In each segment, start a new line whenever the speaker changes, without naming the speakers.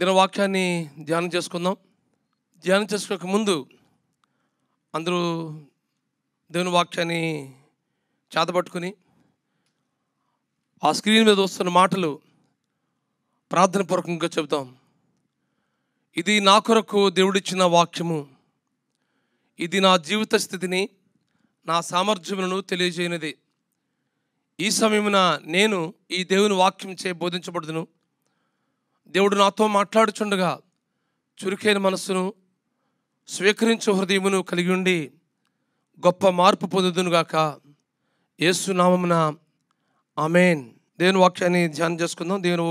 దిన వాక్యాన్ని ధ్యానం చేసుకుందాం ధ్యానం చేసుకోక ముందు అందరూ దేవుని వాక్యాన్ని చేతబట్టుకుని ఆ స్క్రీన్ మీద వస్తున్న మాటలు ప్రార్థన పూర్వకంగా చెబుతాం ఇది నా కొరకు దేవుడిచ్చిన వాక్యము ఇది నా జీవిత స్థితిని నా సామర్థ్యములను తెలియజేయనిది ఈ సమయమున నేను ఈ దేవుని వాక్యం చే బోధించబడుతును దేవుడు నాతో మాట్లాడుచుండగా చురుకైన మనస్సును స్వీకరించు హృదయమును కలిగి ఉండి గొప్ప మార్పు పొందుదునుగాక ఏసునామమున ఆమెన్ దేవుని వాక్యాన్ని ధ్యానం చేసుకుందాం దేవుని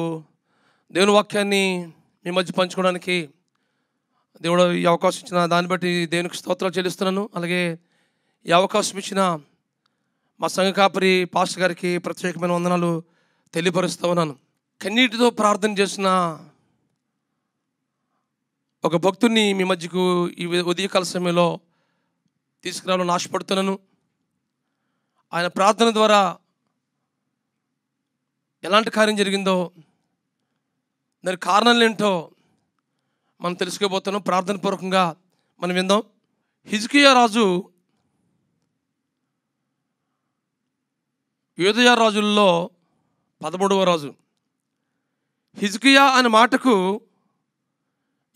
దేవుని వాక్యాన్ని మీ మధ్య పంచుకోవడానికి దేవుడు ఈ అవకాశం ఇచ్చిన దాన్ని బట్టి దేవునికి స్తోత్రాలు చెల్లిస్తున్నాను అలాగే ఈ అవకాశం ఇచ్చిన మా సంఘ కాపరి పాస్టర్ గారికి ప్రత్యేకమైన వందనాలు తెలియపరుస్తూ ఉన్నాను కన్నీటితో ప్రార్థన చేసిన ఒక భక్తుని మీ మధ్యకు ఈ ఉదయకాల సమయంలో తీసుకురావాలని ఆశపడుతున్నాను ఆయన ప్రార్థన ద్వారా ఎలాంటి కార్యం జరిగిందో దాని కారణాలు ఏంటో మనం తెలుసుకోబోతున్నాం ప్రార్థన పూర్వకంగా మనం విందాం హిజ్కియా రాజు యోధయా రాజుల్లో పదమూడవ రాజు హిజుకియా అనే మాటకు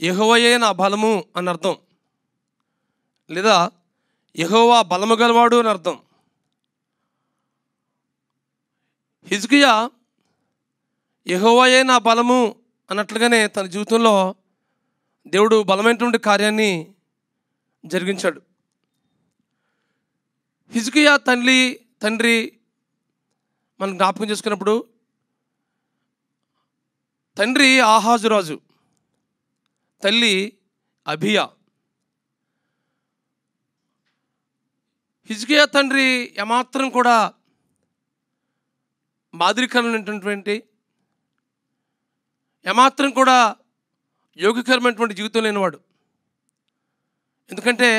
యహోవయే నా బలము అని అర్థం లేదా యహోవా బలము గలవాడు అని అర్థం హిజుకియా యహోవయే నా బలము అన్నట్లుగానే తన జీవితంలో దేవుడు బలమైనటువంటి కార్యాన్ని జరిగించాడు హిజుకియా తల్లి తండ్రి మనం జ్ఞాపకం చేసుకున్నప్పుడు తండ్రి ఆహాజురాజు తల్లి అభియా హిజ్కియా తండ్రి ఏమాత్రం కూడా మాదిరికరమైనటువంటి ఏమాత్రం కూడా యోగికరమైనటువంటి జీవితం లేనివాడు ఎందుకంటే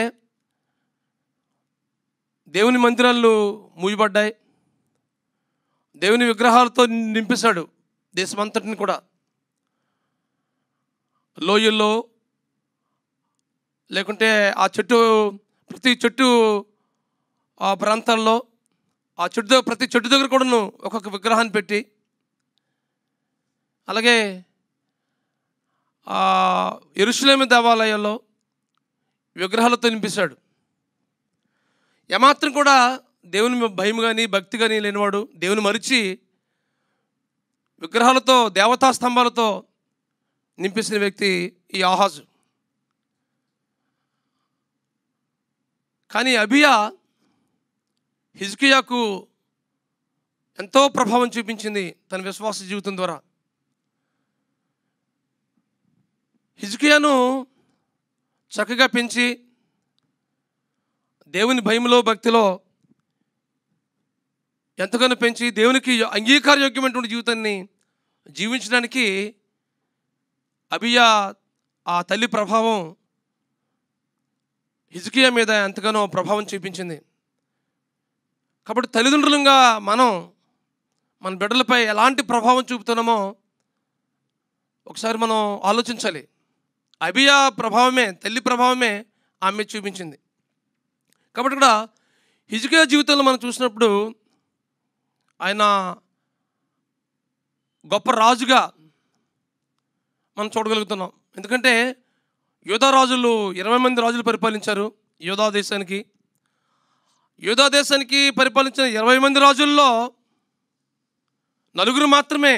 దేవుని మందిరాలు మూయబడ్డాయి దేవుని విగ్రహాలతో నింపేశాడు దేశమంతటిని కూడా లోయల్లో లేకుంటే ఆ చెట్టు ప్రతి చెట్టు ఆ ప్రాంతంలో ఆ చెట్టు ప్రతి చెట్టు దగ్గర కూడాను ఒక్కొక్క విగ్రహాన్ని పెట్టి అలాగే ఎరుసలేమి దేవాలయంలో విగ్రహాలతో తినిపిస్తాడు ఏమాత్రం కూడా దేవుని భయం కానీ భక్తి కానీ లేనివాడు దేవుని మరిచి విగ్రహాలతో దేవతా స్తంభాలతో నింపేసిన వ్యక్తి ఈ ఆహాజు కానీ అబియా హిజ్కియాకు ఎంతో ప్రభావం చూపించింది తన విశ్వాస జీవితం ద్వారా హిజ్కియాను చక్కగా పెంచి దేవుని భయంలో భక్తిలో ఎంతగానో పెంచి దేవునికి అంగీకారయోగ్యమైనటువంటి జీవితాన్ని జీవించడానికి అబియా ఆ తల్లి ప్రభావం హిజకియా మీద ఎంతగానో ప్రభావం చూపించింది కాబట్టి తల్లిదండ్రులుగా మనం మన బిడ్డలపై ఎలాంటి ప్రభావం చూపుతున్నామో ఒకసారి మనం ఆలోచించాలి అభియా ప్రభావమే తల్లి ప్రభావమే ఆమె చూపించింది కాబట్టి ఇక్కడ హిజుకే జీవితంలో మనం చూసినప్పుడు ఆయన గొప్ప రాజుగా మనం చూడగలుగుతున్నాం ఎందుకంటే యోధా రాజులు ఇరవై మంది రాజులు పరిపాలించారు యోధా దేశానికి యోధా దేశానికి పరిపాలించిన ఇరవై మంది రాజుల్లో నలుగురు మాత్రమే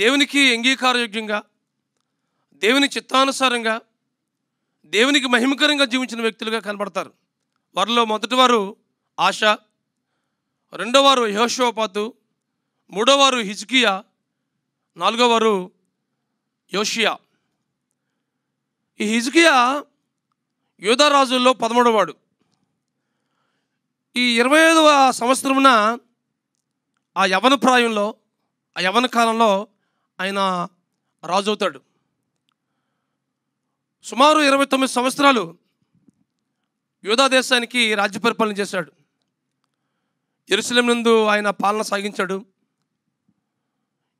దేవునికి అంగీకారయోగ్యంగా దేవుని చిత్తానుసారంగా దేవునికి మహిమకరంగా జీవించిన వ్యక్తులుగా కనబడతారు వారిలో మొదటివారు ఆశ రెండోవారు యహోశోపాతు మూడోవారు హిజ్కియా నాలుగో వారు యోషియా ఈ హిజ్కియా యోధారాజుల్లో పదమూడవవాడు ఈ ఇరవై ఐదవ సంవత్సరమున ఆ యవన ప్రాయంలో ఆ యవన కాలంలో ఆయన రాజు అవుతాడు సుమారు ఇరవై తొమ్మిది సంవత్సరాలు యోధా దేశానికి రాజ్య పరిపాలన చేశాడు ఎరుసలం నందు ఆయన పాలన సాగించాడు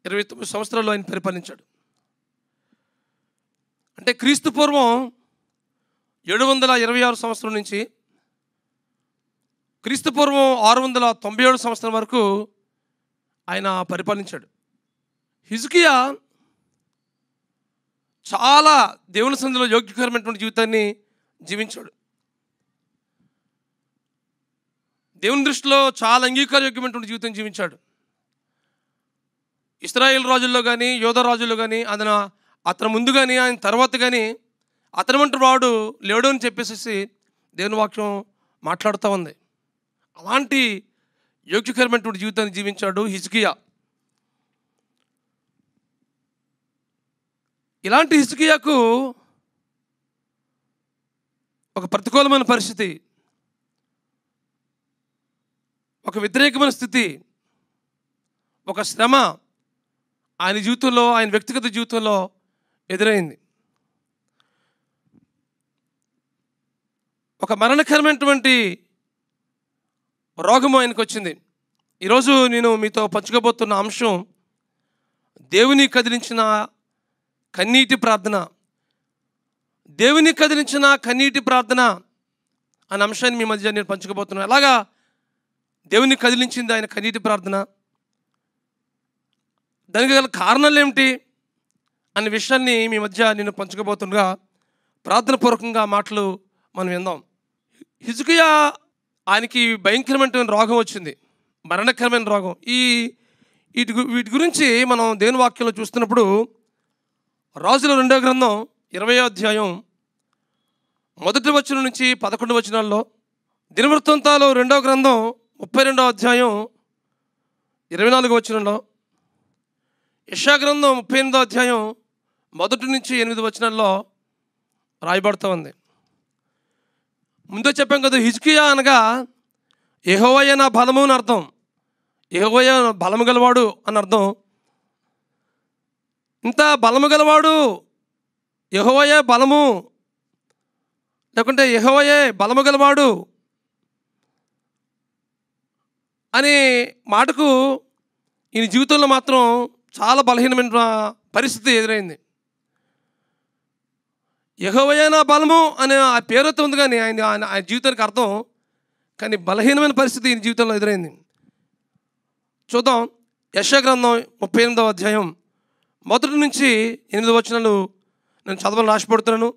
ఇరవై తొమ్మిది సంవత్సరాలు ఆయన పరిపాలించాడు అంటే క్రీస్తు పూర్వం ఏడు వందల ఇరవై ఆరు సంవత్సరం నుంచి క్రీస్తు పూర్వం ఆరు వందల తొంభై ఏడు సంవత్సరం వరకు ఆయన పరిపాలించాడు హిజుకియా చాలా దేవుని సంధిలో యోగ్యకరమైనటువంటి జీవితాన్ని జీవించాడు దేవుని దృష్టిలో చాలా అంగీకారయోగ్యమైనటువంటి జీవితం జీవించాడు ఇస్రాయిల్ రాజుల్లో కానీ యోధ రాజుల్లో కానీ అతను అతను ముందు కానీ ఆయన తర్వాత కానీ అతను వంటి వాడు లేడు అని చెప్పేసి దేవుని వాక్యం మాట్లాడుతూ ఉంది అలాంటి యోగ్యకరమైనటువంటి జీవితాన్ని జీవించాడు హిజ్కియా ఇలాంటి హిజ్కియాకు ఒక ప్రతికూలమైన పరిస్థితి ఒక వ్యతిరేకమైన స్థితి ఒక శ్రమ ఆయన జీవితంలో ఆయన వ్యక్తిగత జీవితంలో ఎదురైంది ఒక మరణకరమైనటువంటి రోగము ఆయనకు వచ్చింది ఈరోజు నేను మీతో పంచుకోబోతున్న అంశం దేవుని కదిలించిన కన్నీటి ప్రార్థన దేవుని కదిలించిన కన్నీటి ప్రార్థన అనే అంశాన్ని మీ మధ్య నేను పంచుకోబోతున్నాను అలాగా దేవుని కదిలించింది ఆయన కన్నీటి ప్రార్థన దానికి గల కారణాలు ఏమిటి అనే విషయాన్ని మీ మధ్య నేను పంచుకోబోతుండగా ప్రార్థనపూర్వకంగా మాటలు మనం విందాం హిజుకియా ఆయనకి భయంకరమైన రోగం వచ్చింది మరణకరమైన రోగం ఈ వీటి వీటి గురించి మనం దేని వాక్యంలో చూస్తున్నప్పుడు రాజుల రెండో గ్రంథం ఇరవై అధ్యాయం మొదటి వచనం నుంచి పదకొండు వచనాల్లో దినవృత్తంతాలో రెండో గ్రంథం ముప్పై రెండో అధ్యాయం ఇరవై నాలుగు వచనంలో యశాగ్రంథం ముప్పై ఎనిమిదో అధ్యాయం మొదటి నుంచి ఎనిమిది వచనాల్లో రాయబడుతూ ఉంది ముందే చెప్పాం కదా హిజ్కియా అనగా ఎహోవయ్య నా బలము అని అర్థం ఎహోవయ్య బలము గలవాడు అని అర్థం ఇంత బలము గలవాడు యహోవయ బలము లేకుంటే యహోవయే బలము గలవాడు అనే మాటకు ఈయన జీవితంలో మాత్రం చాలా బలహీనమైన పరిస్థితి ఎదురైంది యహోవయన బలము అనే ఆ పేరుతో ఉంది కానీ ఆయన ఆయన ఆయన జీవితానికి అర్థం కానీ బలహీనమైన పరిస్థితి ఈయన జీవితంలో ఎదురైంది చూద్దాం యశగ్రంథం ముప్పై ఎనిమిదవ అధ్యాయం మొదటి నుంచి ఎనిమిది వచనాలు నేను చదవని ఆశపడుతున్నాను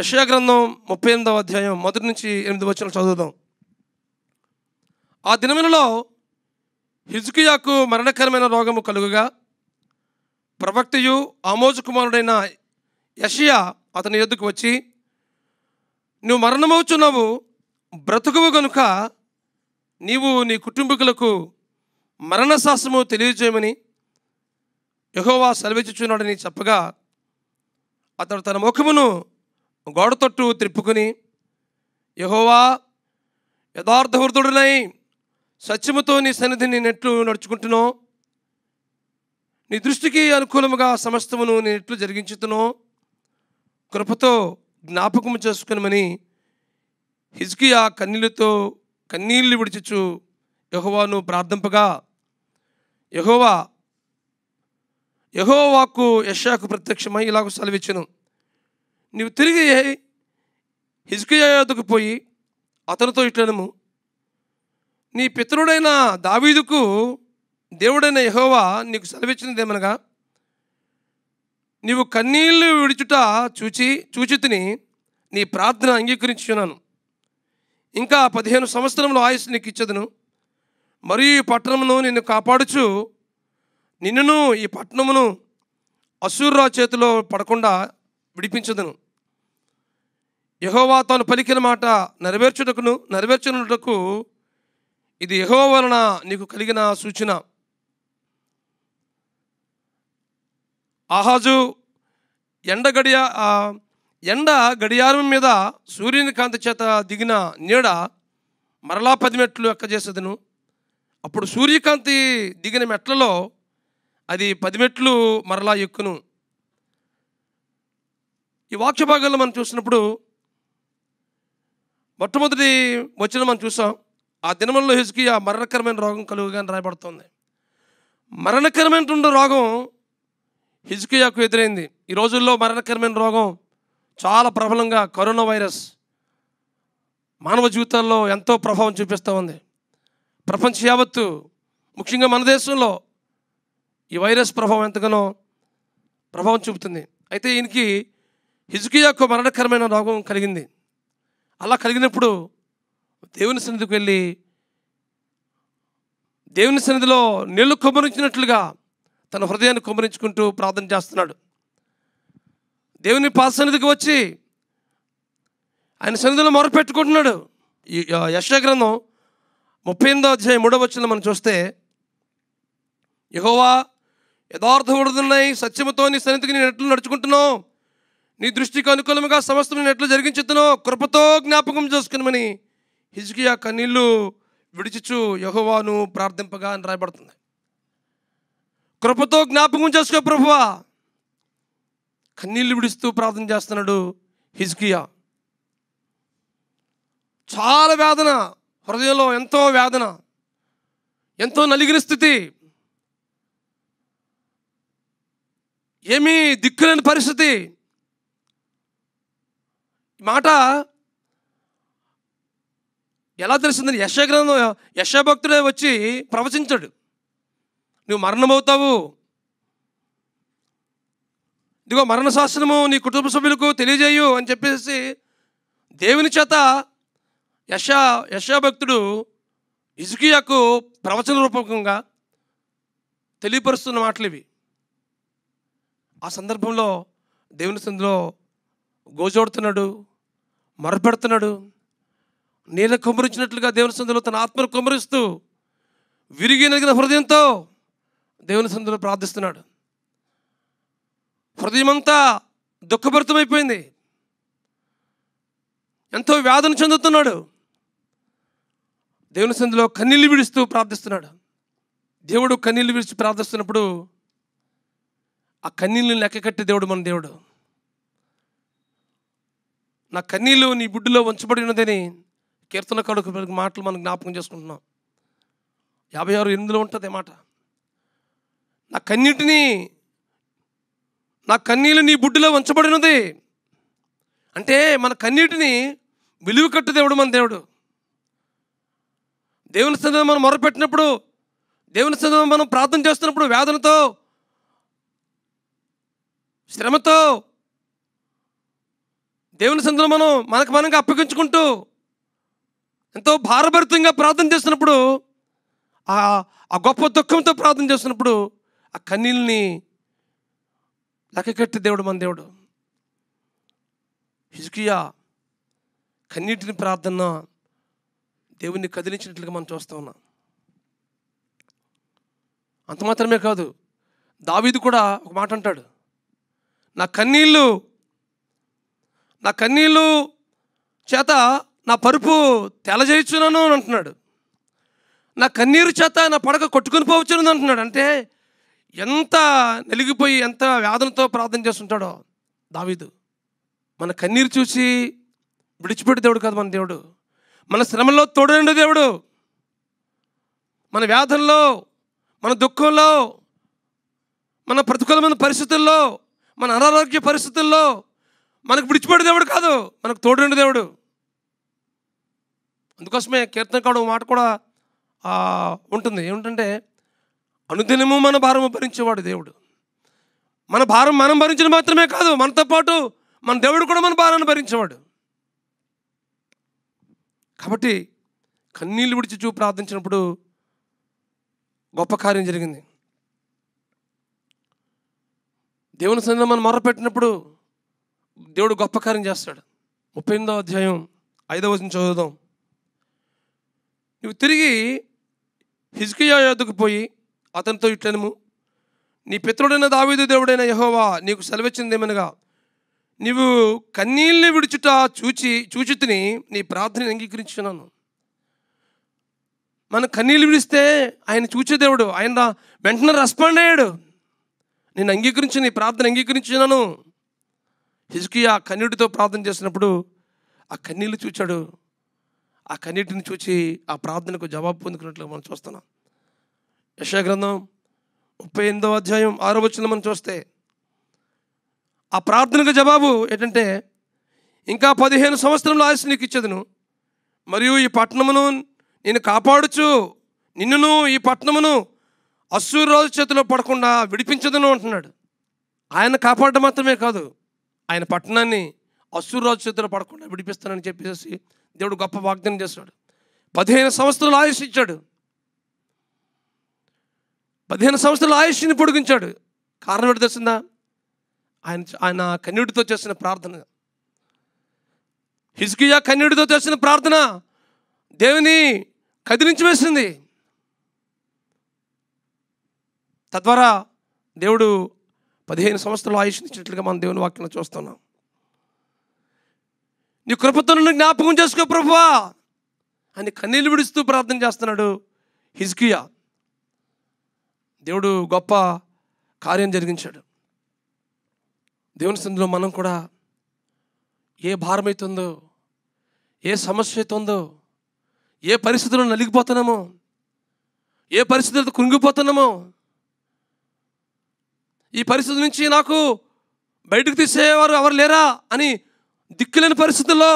యశగ్రంథం ముప్పై ఎనిమిదవ అధ్యాయం మొదటి నుంచి ఎనిమిది వచనాలు చదువుదాం ఆ దినములలో హిజుకియాకు మరణకరమైన రోగము కలుగుగా ప్రవక్తయు ఆమోజు కుమారుడైన యషియా అతని ఎద్దుకు వచ్చి నువ్వు మరణమవుచున్నావు బ్రతుకువు గనుక నీవు నీ కుటుంబీకులకు మరణశాస్త్రము తెలియజేయమని యహోవా సెలవిచ్చుచున్నాడని చెప్పగా అతడు తన ముఖమును గోడతొట్టు త్రిప్పుకుని యహోవా యథార్థ సత్యముతో నీ సన్నిధిని నెట్లు నడుచుకుంటునో నీ దృష్టికి అనుకూలముగా సమస్తమును నేను ఎట్లు జరిగించుతునో కృపతో జ్ఞాపకము చేసుకునమని హిజ్కి ఆ కన్నీళ్ళతో కన్నీళ్ళు విడిచిచ్చు యహోవాను ప్రార్థింపగా యహోవా యహోవాకు యశాకు ప్రత్యక్షమై ఇలాగ సెలవిచ్చను నీవు తిరిగి హిజ్కియా యోధకు పోయి అతనితో ఇట్లనము నీ పితరుడైన దావీదుకు దేవుడైన యహోవా నీకు ఏమనగా నీవు కన్నీళ్ళు విడుచుట చూచి చూచితిని నీ ప్రార్థన అంగీకరించున్నాను ఇంకా పదిహేను సంవత్సరంలో ఆయుష్ నీకు ఇచ్చదును మరియు ఈ పట్టణమును నిన్ను కాపాడుచు నిన్నును ఈ పట్టణమును అసూర్రా చేతిలో పడకుండా విడిపించదును యహోవా తాను పలికిన మాట నెరవేర్చుటకును నెరవేర్చునుటకు ఇది ఎహో వలన నీకు కలిగిన సూచన ఆహాజు ఎండ గడియ ఎండ గడియారం మీద సూర్యుని కాంతి చేత దిగిన నీడ మరలా పది మెట్లు ఎక్కజేసేదను అప్పుడు సూర్యకాంతి దిగిన మెట్లలో అది పది మెట్లు మరలా ఎక్కును ఈ వాక్య భాగాల్లో మనం చూసినప్పుడు మొట్టమొదటి వచ్చిన మనం చూసాం ఆ దినముల్లో ఆ మరణకరమైన రోగం కలుగుగానే రాయబడుతుంది మరణకరమైన రోగం హిజ్కియాకు ఎదురైంది ఈ రోజుల్లో మరణకరమైన రోగం చాలా ప్రబలంగా కరోనా వైరస్ మానవ జీవితాల్లో ఎంతో ప్రభావం చూపిస్తూ ఉంది ప్రపంచ యావత్తు ముఖ్యంగా మన దేశంలో ఈ వైరస్ ప్రభావం ఎంతగానో ప్రభావం చూపుతుంది అయితే ఈయనకి హిజుకియాకు మరణకరమైన రోగం కలిగింది అలా కలిగినప్పుడు దేవుని సన్నిధికి వెళ్ళి దేవుని సన్నిధిలో నీళ్లు కుమ్మరించినట్లుగా తన హృదయాన్ని కుమ్మరించుకుంటూ ప్రార్థన చేస్తున్నాడు దేవుని సన్నిధికి వచ్చి ఆయన సన్నిధిలో మొరపెట్టుకుంటున్నాడు యశాగ్రంథం ముప్పై ఎనిమిదో అధ్యాయం మూడవ వచ్చిన మనం చూస్తే యహోవా యథార్థముడుతున్నాయి సత్యముతో నీ సన్నిధికి నేను ఎట్లు నడుచుకుంటున్నావు నీ దృష్టికి అనుకూలంగా సమస్తం నేను ఎట్లు జరిగించుతున్నావు కృపతో జ్ఞాపకం చేసుకునమని హిజ్కియా కన్నీళ్ళు విడిచిచు యహోవాను ప్రార్థింపగా అని రాయబడుతుంది కృపతో జ్ఞాపకం చేసుకో ప్రభువా కన్నీళ్ళు విడుస్తూ ప్రార్థన చేస్తున్నాడు హిజ్కియా చాలా వేదన హృదయంలో ఎంతో వేదన ఎంతో నలిగిన స్థితి ఏమీ దిక్కులేని పరిస్థితి మాట ఎలా తెలిసిందని యశగ్రంథం యశభక్తుడే వచ్చి ప్రవచించాడు నువ్వు మరణమవుతావు ఇదిగో మరణ శాసనము నీ కుటుంబ సభ్యులకు తెలియజేయు అని చెప్పేసి దేవుని చేత యశ యశభక్తుడు ఇజుకియాకు ప్రవచన రూపకంగా తెలియపరుస్తున్న మాటలు ఇవి ఆ సందర్భంలో దేవుని సందులో గోజోడుతున్నాడు మొరపెడుతున్నాడు నేను కొమ్మరించినట్లుగా దేవుని సందులో తన ఆత్మను కుమరిస్తూ విరిగినగిన హృదయంతో దేవుని సందులో ప్రార్థిస్తున్నాడు హృదయమంతా దుఃఖభరితమైపోయింది ఎంతో వ్యాధను చెందుతున్నాడు దేవుని సందులో కన్నీళ్ళు విడుస్తూ ప్రార్థిస్తున్నాడు దేవుడు కన్నీళ్ళు విడిచి ప్రార్థిస్తున్నప్పుడు ఆ లెక్క కట్టే దేవుడు మన దేవుడు నా కన్నీళ్ళు నీ బుడ్డులో ఉంచబడినదని ఉన్నదని కీర్తన కడుకు మాటలు మనం జ్ఞాపకం చేసుకుంటున్నాం యాభై ఆరు ఎనిమిదిలో ఉంటుంది మాట నా కన్నిటిని నా కన్నీళ్ళు నీ బుడ్డిలో ఉంచబడినది అంటే మన కన్నీటిని విలువ కట్టు దేవుడు మన దేవుడు దేవుని సందర్భం మనం మొరపెట్టినప్పుడు దేవుని సందర్భం మనం ప్రార్థన చేస్తున్నప్పుడు వేదనతో శ్రమతో దేవుని సందర్భం మనం మనకు మనంగా అప్పగించుకుంటూ ఎంతో భారభరితంగా ప్రార్థన చేసినప్పుడు ఆ ఆ గొప్ప దుఃఖంతో ప్రార్థన చేసినప్పుడు ఆ కన్నీళ్ళని లెక్కకట్టి దేవుడు మన దేవుడు హిజుకియా కన్నీటిని ప్రార్థన దేవుణ్ణి కదిలించినట్లుగా మనం చూస్తూ ఉన్నాం అంత మాత్రమే కాదు దావీది కూడా ఒక మాట అంటాడు నా కన్నీళ్ళు నా కన్నీళ్ళు చేత నా పరుపు అని అంటున్నాడు నా కన్నీరు చేత నా పడక కొట్టుకుని పోవచ్చును అంటున్నాడు అంటే ఎంత నలిగిపోయి ఎంత వ్యాధులతో ప్రార్థన చేస్తుంటాడో దావీదు మన కన్నీరు చూసి విడిచిపెట్టి దేవుడు కాదు మన దేవుడు మన శ్రమలో తోడనండి దేవుడు మన వ్యాధుల్లో మన దుఃఖంలో మన ప్రతికూలమైన పరిస్థితుల్లో మన అనారోగ్య పరిస్థితుల్లో మనకు విడిచిపెట్టే దేవుడు కాదు మనకు తోడుండే దేవుడు అందుకోసమే కీర్తనకాడు మాట కూడా ఉంటుంది ఏమిటంటే అనుదినము మన భారము భరించేవాడు దేవుడు మన భారం మనం భరించిన మాత్రమే కాదు మనతో పాటు మన దేవుడు కూడా మన భారాన్ని భరించేవాడు కాబట్టి కన్నీళ్ళు విడిచి చూపు ప్రార్థించినప్పుడు గొప్ప కార్యం జరిగింది దేవుని సన్నిధిలో మనం మొరపెట్టినప్పుడు దేవుడు గొప్ప కార్యం చేస్తాడు ముప్పై ఎనిమిదో అధ్యాయం ఐదవ చదువుదాం నువ్వు తిరిగి హిజ్కియా యోధకు పోయి అతనితో ఇట్లనము నీ పిత్రుడైన దావీదు దేవుడైన యహోవా నీకు సెలవిచ్చిందేమనగా నీవు కన్నీళ్ళని విడుచుట చూచి చూచితిని నీ ప్రార్థన అంగీకరించున్నాను మనం కన్నీళ్ళు విడిస్తే ఆయన చూచే దేవుడు ఆయన వెంటనే రెస్పాండ్ అయ్యాడు నేను అంగీకరించి నీ ప్రార్థన అంగీకరించున్నాను హిజ్కియా కన్నీటితో ప్రార్థన చేసినప్పుడు ఆ కన్నీళ్ళు చూచాడు ఆ కన్నిటిని చూచి ఆ ప్రార్థనకు జవాబు పొందుకున్నట్లు మనం చూస్తున్నాం యశాగ్రంథం ముప్పై ఎనిమిదవ అధ్యాయం ఆరో వచ్చిన మనం చూస్తే ఆ ప్రార్థనకు జవాబు ఏంటంటే ఇంకా పదిహేను సంవత్సరంలో ఆశ నీకు ఇచ్చేదను మరియు ఈ పట్టణమును నేను కాపాడుచు నిన్నును ఈ పట్టణమును అసూరు రోజు చేతిలో పడకుండా విడిపించదును అంటున్నాడు ఆయన కాపాడడం మాత్రమే కాదు ఆయన పట్టణాన్ని అసురాజు చేతులు పడకుండా విడిపిస్తానని చెప్పేసి దేవుడు గొప్ప వాగ్దానం చేస్తున్నాడు పదిహేను సంవత్సరాలు ఆయుష్ ఇచ్చాడు పదిహేను సంవత్సరాలు ఆయుష్ని పొడిగించాడు కారణం ఏంటి తెలిసిందా ఆయన ఆయన కన్యుడితో చేసిన ప్రార్థన హిజ్కియా కన్యుడితో చేసిన ప్రార్థన దేవుని కదిలించి వేసింది తద్వారా దేవుడు పదిహేను సంవత్సరాలు ఆయుష్నిచ్చినట్లుగా మనం దేవుని వాక్యం చూస్తున్నాం నీ కృపతో నన్ను జ్ఞాపకం చేసుకో ప్రభువా అని కన్నీళ్ళు విడుస్తూ ప్రార్థన చేస్తున్నాడు హిజ్కియా దేవుడు గొప్ప కార్యం జరిగించాడు దేవుని సందులో మనం కూడా ఏ భారం అవుతుందో ఏ సమస్య అవుతుందో ఏ పరిస్థితుల్లో నలిగిపోతున్నామో ఏ పరిస్థితులతో కృంగిపోతున్నామో ఈ పరిస్థితి నుంచి నాకు బయటకు తీసేవారు ఎవరు లేరా అని దిక్కులేని పరిస్థితుల్లో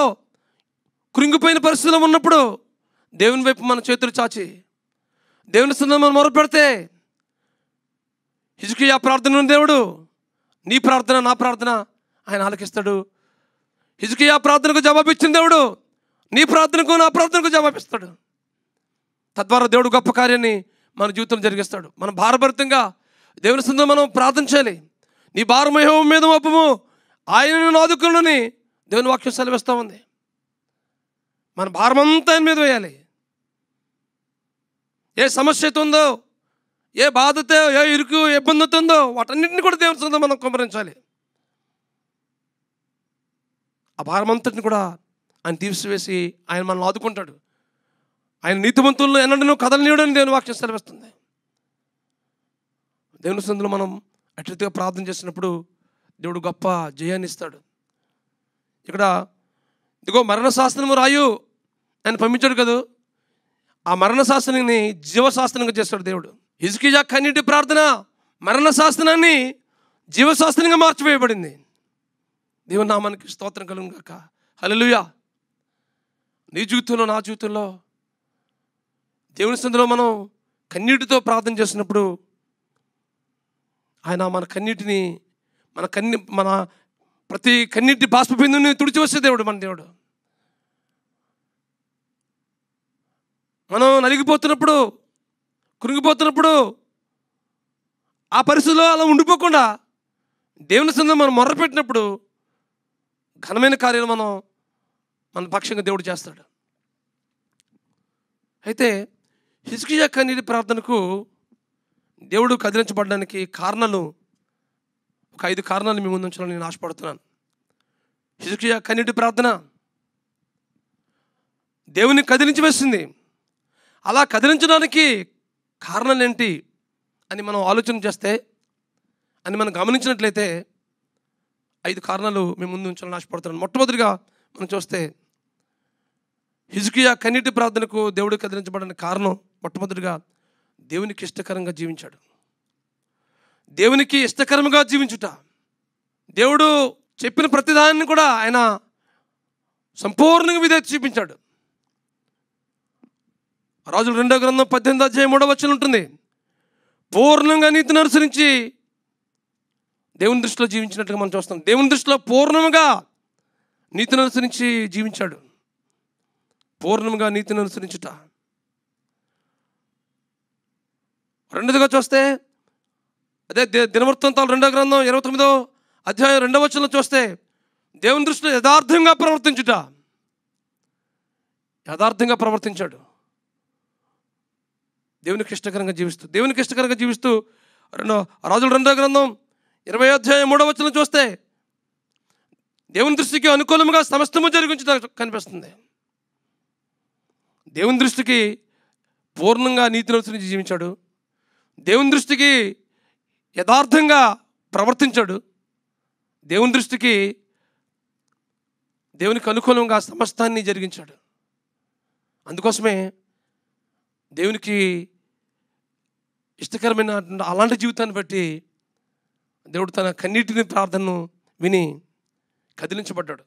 కృంగిపోయిన పరిస్థితుల్లో ఉన్నప్పుడు దేవుని వైపు మన చేతులు చాచి దేవుని సందర్భం మనం మొదలు పెడితే హిజుకి ఆ ప్రార్థన దేవుడు నీ ప్రార్థన నా ప్రార్థన ఆయన ఆలకిస్తాడు హిజుకి ఆ ప్రార్థనకు జవాబిచ్చిన దేవుడు నీ ప్రార్థనకు నా ప్రార్థనకు జవాబిస్తాడు తద్వారా దేవుడు గొప్ప కార్యాన్ని మన జీవితంలో జరిగిస్తాడు మనం భారభరితంగా దేవుని సందర్భం మనం ప్రార్థించాలి నీ భారమేహం మీద మపము ఆయన ఆదుకులని దేవుని వాక్యం సెలవిస్తూ ఉంది మన భారమంతా ఆయన మీద వేయాలి ఏ సమస్య ఉందో ఏ బాధతో ఏ ఇరుకు ఇబ్బంది ఉందో వాటన్నింటినీ కూడా దేవుని సొంత మనం కుమరించాలి ఆ అంతటిని కూడా ఆయన తీసివేసి ఆయన మనల్ని ఆదుకుంటాడు ఆయన నీతివంతుల్లో ఎన్నడూ కదలనీయడని దేవుని వాక్యం సెలవిస్తుంది దేవుని సందులో మనం అటుగా ప్రార్థన చేసినప్పుడు దేవుడు గొప్ప జయాన్ని ఇస్తాడు ఇక్కడ ఇదిగో మరణశాస్త్రము రాయు అని పంపించాడు కదా ఆ శాస్త్రాన్ని జీవశాస్త్రంగా చేస్తాడు దేవుడు ఇజుకిజా కన్నీటి ప్రార్థన మరణశాస్త్రాన్ని జీవశాస్త్రంగా మార్చివేయబడింది దేవుని నామానికి స్తోత్రం కలుగు కాక హలలుయా నీ జీవితంలో నా జీవితంలో దేవుని సందులో మనం కన్నీటితో ప్రార్థన చేసినప్పుడు ఆయన మన కన్నీటిని మన కన్ని మన ప్రతి కన్నీటి బాష్పబిందుని వస్తే దేవుడు మన దేవుడు మనం నలిగిపోతున్నప్పుడు కురిగిపోతున్నప్పుడు ఆ పరిస్థితిలో అలా ఉండిపోకుండా దేవుని సంద మనం మొర్రపెట్టినప్పుడు ఘనమైన కార్యాలు మనం మన పక్షంగా దేవుడు చేస్తాడు అయితే హిస్కియా కన్నీటి ప్రార్థనకు దేవుడు కదిలించబడడానికి కారణాలు ఒక ఐదు కారణాలు మీ ముందు ఉంచాలని నేను ఆశపడుతున్నాను శిశుక్ష కన్నీటి ప్రార్థన దేవుని కదిలించి వేసింది అలా కదిలించడానికి కారణాలు ఏంటి అని మనం ఆలోచన చేస్తే అని మనం గమనించినట్లయితే ఐదు కారణాలు మేము ముందు ఉంచాలని ఆశపడుతున్నాను మొట్టమొదటిగా మనం చూస్తే హిజుకియా కన్నీటి ప్రార్థనకు దేవుడు కదిలించబడిన కారణం మొట్టమొదటిగా దేవునికి ఇష్టకరంగా జీవించాడు దేవునికి ఇష్టకరముగా జీవించుట దేవుడు చెప్పిన ప్రతిదాన్ని కూడా ఆయన సంపూర్ణంగా విధేత చూపించాడు రాజులు రెండో గ్రంథం పద్దెనిమిది అధ్యాయం మూడో వచ్చిన ఉంటుంది పూర్ణంగా నీతిని అనుసరించి దేవుని దృష్టిలో జీవించినట్టుగా మనం చూస్తాం దేవుని దృష్టిలో పూర్ణంగా నీతిని అనుసరించి జీవించాడు పూర్ణంగా నీతిని అనుసరించుట రెండోదిగా చూస్తే అదే దినవృత్తాంతాలు రెండో గ్రంథం ఇరవై తొమ్మిదో అధ్యాయం రెండవ వచనంలో చూస్తే దేవుని దృష్టిలో యథార్థంగా ప్రవర్తించుట యథార్థంగా ప్రవర్తించాడు దేవునికి ఇష్టకరంగా జీవిస్తూ దేవునికి ఇష్టకరంగా జీవిస్తూ రెండో రాజుల రెండో గ్రంథం ఇరవై అధ్యాయం మూడవ వచనం చూస్తే దేవుని దృష్టికి అనుకూలంగా సమస్తము జరిగించట కనిపిస్తుంది దేవుని దృష్టికి పూర్ణంగా నీతిలో జీవించాడు దేవుని దృష్టికి యథార్థంగా ప్రవర్తించాడు దేవుని దృష్టికి దేవునికి అనుకూలంగా సమస్తాన్ని జరిగించాడు అందుకోసమే దేవునికి ఇష్టకరమైన అలాంటి జీవితాన్ని బట్టి దేవుడు తన కన్నీటిని ప్రార్థనను విని కదిలించబడ్డాడు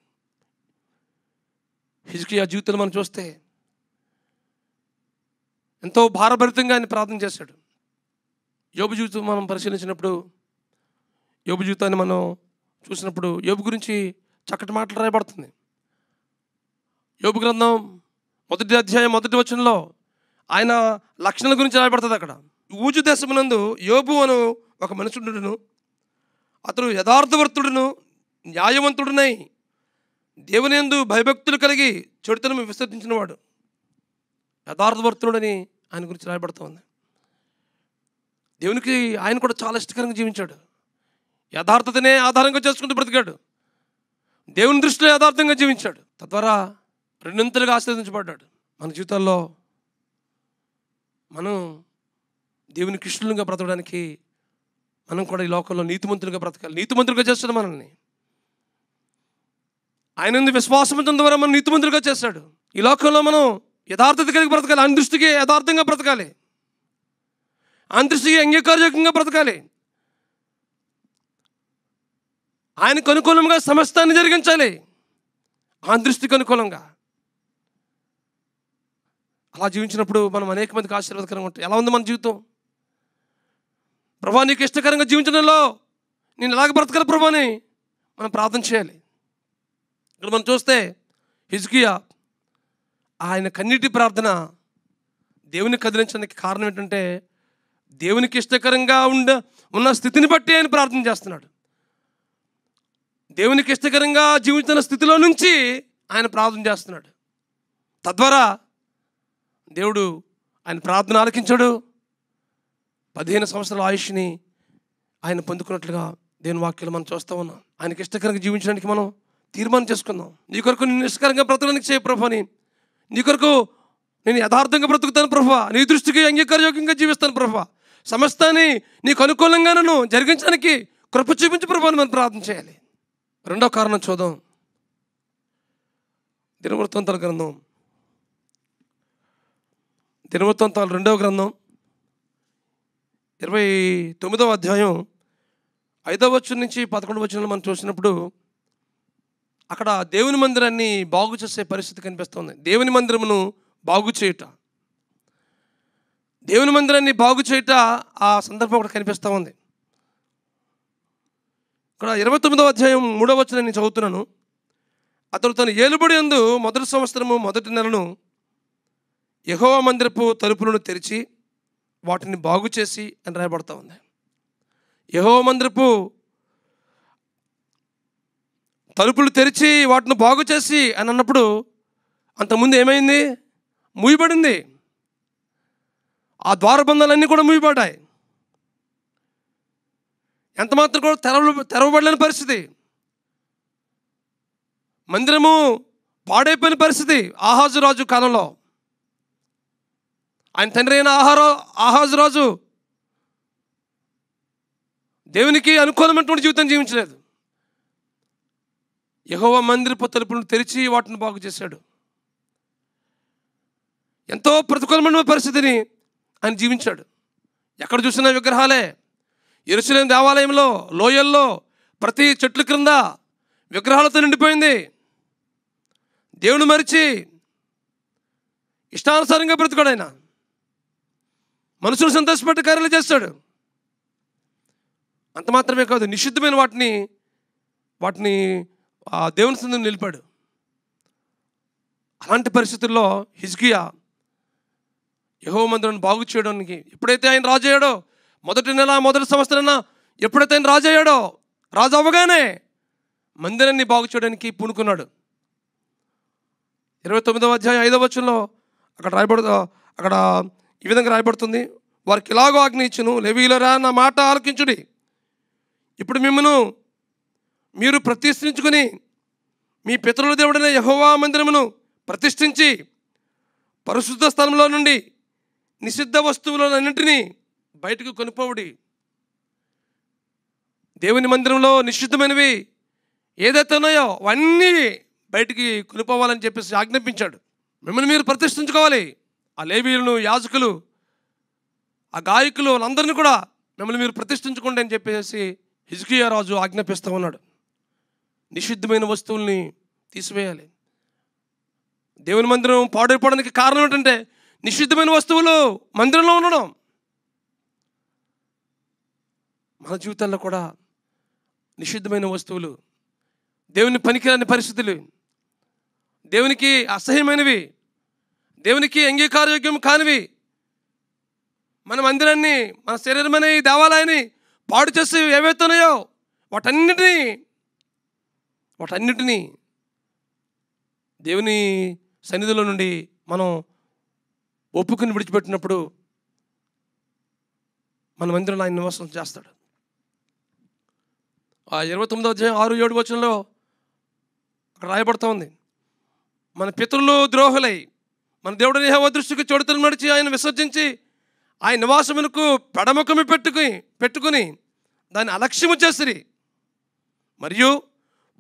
హిజ్కియా జీవితంలో మనం చూస్తే ఎంతో భారభరితంగా ఆయన ప్రార్థన చేశాడు యోబు జీవితం మనం పరిశీలించినప్పుడు యోబు జీవితాన్ని మనం చూసినప్పుడు యోబు గురించి చక్కటి మాటలు రాయబడుతుంది యోబు గ్రంథం మొదటి అధ్యాయం మొదటి వచనంలో ఆయన లక్షణాల గురించి రాయబడుతుంది అక్కడ ఊజు దేశమునందు యోబు అను ఒక మనుషుడును అతడు యథార్థవర్తుడును న్యాయవంతుడునై దేవునిందు భయభక్తులు కలిగి చెడుతను విసర్జించినవాడు యథార్థవర్తుడని ఆయన గురించి రాయబడుతూ ఉంది దేవునికి ఆయన కూడా చాలా ఇష్టకరంగా జీవించాడు యథార్థతనే ఆధారంగా చేసుకుంటూ బ్రతికాడు దేవుని దృష్టిలో యథార్థంగా జీవించాడు తద్వారా రెండింతలుగా ఆశీర్వదించబడ్డాడు మన జీవితాల్లో మనం దేవుని కృష్ణులుగా బ్రతకడానికి మనం కూడా ఈ లోకంలో నీతిమంతులుగా బ్రతకాలి నీతిమంతులుగా చేస్తాడు మనల్ని ఆయన విశ్వాసం ద్వారా మనం నీతిమంతులుగా చేస్తాడు ఈ లోకంలో మనం యథార్థత కలిగి బ్రతకాలి ఆయన దృష్టికి యథార్థంగా బ్రతకాలి అంత్యశికి అంగీకారయోగ్యంగా బ్రతకాలి ఆయనకు అనుకూలంగా సమస్తాన్ని జరిగించాలి ఆ దృష్టికి అనుకూలంగా అలా జీవించినప్పుడు మనం అనేక మందికి ఆశీర్వాదకరంగా ఉంటాయి ఎలా ఉంది మన జీవితం ప్రభా నీకు ఇష్టకరంగా జీవించడంలో నేను ఎలాగ బ్రతకాలి ప్రభాని మనం ప్రార్థన చేయాలి ఇక్కడ మనం చూస్తే హిజ్కియా ఆయన కన్నీటి ప్రార్థన దేవుని కదిలించడానికి కారణం ఏంటంటే దేవునికి ఇష్టకరంగా ఉండ ఉన్న స్థితిని బట్టి ఆయన ప్రార్థన చేస్తున్నాడు దేవునికి ఇష్టకరంగా జీవించిన స్థితిలో నుంచి ఆయన ప్రార్థన చేస్తున్నాడు తద్వారా దేవుడు ఆయన ప్రార్థన ఆలకించాడు పదిహేను సంవత్సరాల ఆయుష్ని ఆయన పొందుకున్నట్లుగా దేని వాక్యాలు మనం చూస్తూ ఉన్నాం ఆయనకి ఇష్టకరంగా జీవించడానికి మనం తీర్మానం చేసుకుందాం నీ కొరకు నేను ఇష్టకరంగా బ్రతకడానికి చేయ ప్రభు అని నీ కొరకు నేను యథార్థంగా బ్రతుకుతాను ప్రభా నీ దృష్టికి అంగీకారయోగ్యంగా జీవిస్తాను ప్రభా సమస్తాన్ని నీకు అనుకూలంగా నన్ను జరిగించడానికి కృప చూపించి ప్రభావం మనం ప్రార్థన చేయాలి రెండో కారణం చూద్దాం దినవృత్తాంతాల గ్రంథం దినవృత్తాంతాల రెండవ గ్రంథం ఇరవై తొమ్మిదవ అధ్యాయం ఐదవ వచ్చిన నుంచి పదకొండవ వచ్చిన మనం చూసినప్పుడు అక్కడ దేవుని మందిరాన్ని బాగు చేసే పరిస్థితి కనిపిస్తుంది దేవుని మందిరమును బాగు చేయుట దేవుని మందిరాన్ని బాగు చేయట ఆ సందర్భం కూడా కనిపిస్తూ ఉంది ఇక్కడ ఇరవై తొమ్మిదవ అధ్యాయం మూడవ వచ్చిన నేను చదువుతున్నాను అతడు తను ఏలుబడి అందు మొదటి సంవత్సరము మొదటి నెలను యహోవ మందిరపు తలుపులను తెరిచి వాటిని బాగు చేసి అని రాయబడుతూ ఉంది యహోవ మందిరపు తలుపులు తెరిచి వాటిని బాగు చేసి అని అన్నప్పుడు అంతకుముందు ఏమైంది మూయబడింది ఆ ద్వారబంధాలన్నీ కూడా మూయబడ్డాయి ఎంత మాత్రం కూడా తెరవ తెరవబడలేని పరిస్థితి మందిరము పాడైపోయిన పరిస్థితి ఆహాజు రాజు కాలంలో ఆయన తండ్రి అయిన ఆహార ఆహాజు రాజు దేవునికి అనుకూలమైనటువంటి జీవితం జీవించలేదు యహోవ మందిరపు తలుపులను తెరిచి వాటిని బాగు చేశాడు ఎంతో ప్రతికూలమైన పరిస్థితిని ఆయన జీవించాడు ఎక్కడ చూసినా విగ్రహాలే ఎరుసలేం దేవాలయంలో లోయల్లో ప్రతి చెట్ల క్రింద విగ్రహాలతో నిండిపోయింది దేవుడు మరిచి ఇష్టానుసారంగా బ్రతుకాడు ఆయన మనుషులు సంతోషపెట్టి కార్యాలు చేస్తాడు అంత మాత్రమే కాదు నిషిద్ధమైన వాటిని వాటిని దేవుని సందు నిలిపాడు అలాంటి పరిస్థితుల్లో హిజ్గియా యహో మందిరాన్ని బాగు చేయడానికి ఎప్పుడైతే ఆయన రాజయ్యాడో మొదటి నెల మొదటి సంవత్సరాన ఎప్పుడైతే ఆయన రాజయ్యాడో రాజు అవ్వగానే మందిరాన్ని బాగు చేయడానికి పూనుకున్నాడు ఇరవై తొమ్మిదవ అధ్యాయం ఐదవ వచ్చంలో అక్కడ రాయబడు అక్కడ ఈ విధంగా రాయబడుతుంది వారికి ఇలాగో ఆజ్ఞ ఇచ్చును లెవీలరా నా మాట ఆలకించుడి ఇప్పుడు మిమ్మను మీరు ప్రతిష్ఠించుకుని మీ పితరుల దేవుడైన యహోవా మందిరమును ప్రతిష్ఠించి పరిశుద్ధ స్థలంలో నుండి నిషిద్ధ వస్తువులన్నింటినీ బయటకు కొనుపోవుడి దేవుని మందిరంలో నిషిద్ధమైనవి ఏదైతే ఉన్నాయో అవన్నీ బయటికి కొనుపోవాలని చెప్పేసి ఆజ్ఞాపించాడు మిమ్మల్ని మీరు ప్రతిష్ఠించుకోవాలి ఆ లేవీలను యాజకులు ఆ గాయకులు అందరిని కూడా మిమ్మల్ని మీరు ప్రతిష్ఠించుకోండి అని చెప్పేసి హిజ్కియా రాజు ఆజ్ఞాపిస్తూ ఉన్నాడు నిషిద్ధమైన వస్తువుల్ని తీసివేయాలి దేవుని మందిరం పాడైపోవడానికి కారణం ఏంటంటే నిషిద్ధమైన వస్తువులు మందిరంలో ఉండడం మన జీవితాల్లో కూడా నిషిద్ధమైన వస్తువులు దేవుని పనికిరాని పరిస్థితులు దేవునికి అసహ్యమైనవి దేవునికి అంగీకారయోగ్యం కానివి మన మందిరాన్ని మన శరీరమైన ఈ దేవాలయాన్ని పాడు చేసి ఏవైతున్నాయో వాటన్నిటినీ వాటన్నిటినీ దేవుని సన్నిధిలో నుండి మనం ఒప్పుకుని విడిచిపెట్టినప్పుడు మన మందిరంలో ఆయన నివాసం చేస్తాడు ఆ ఇరవై తొమ్మిదో అధ్యాయం ఆరు ఏడు వచనంలో రాయబడుతూ ఉంది మన పితరులు ద్రోహులై మన దేవుడు నేహ దృష్టికి చోడుతలు నడిచి ఆయన విసర్జించి ఆయన నివాసమునకు పెడముఖమి పెట్టుకుని పెట్టుకుని దాన్ని అలక్ష్యము చేసిరి మరియు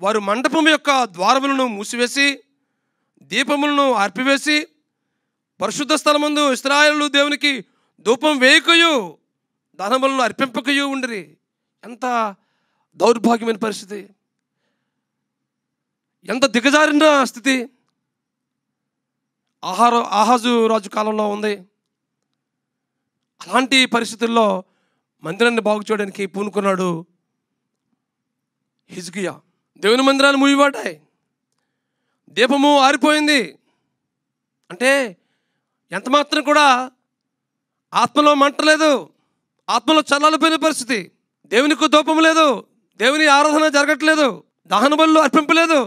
వారు మండపం యొక్క ద్వారములను మూసివేసి దీపములను ఆర్పివేసి పరిశుద్ధ స్థలముందు ఇస్రాయలు దేవునికి ధూపం వేయకయు దానములను అర్పింపకయు ఉండరి ఎంత దౌర్భాగ్యమైన పరిస్థితి ఎంత దిగజారిన స్థితి ఆహార ఆహాజు రాజు కాలంలో ఉంది అలాంటి పరిస్థితుల్లో మందిరాన్ని బాగు చేయడానికి పూనుకున్నాడు హిజ్గియా దేవుని మందిరాన్ని ముయ్యబాటాయి దీపము ఆరిపోయింది అంటే ఎంత మాత్రం కూడా ఆత్మలో మంటలేదు ఆత్మలో చల్లాలిపోయిన పరిస్థితి దేవునికి దూపం లేదు దేవుని ఆరాధన జరగట్లేదు దహన బలు అర్పింపలేదు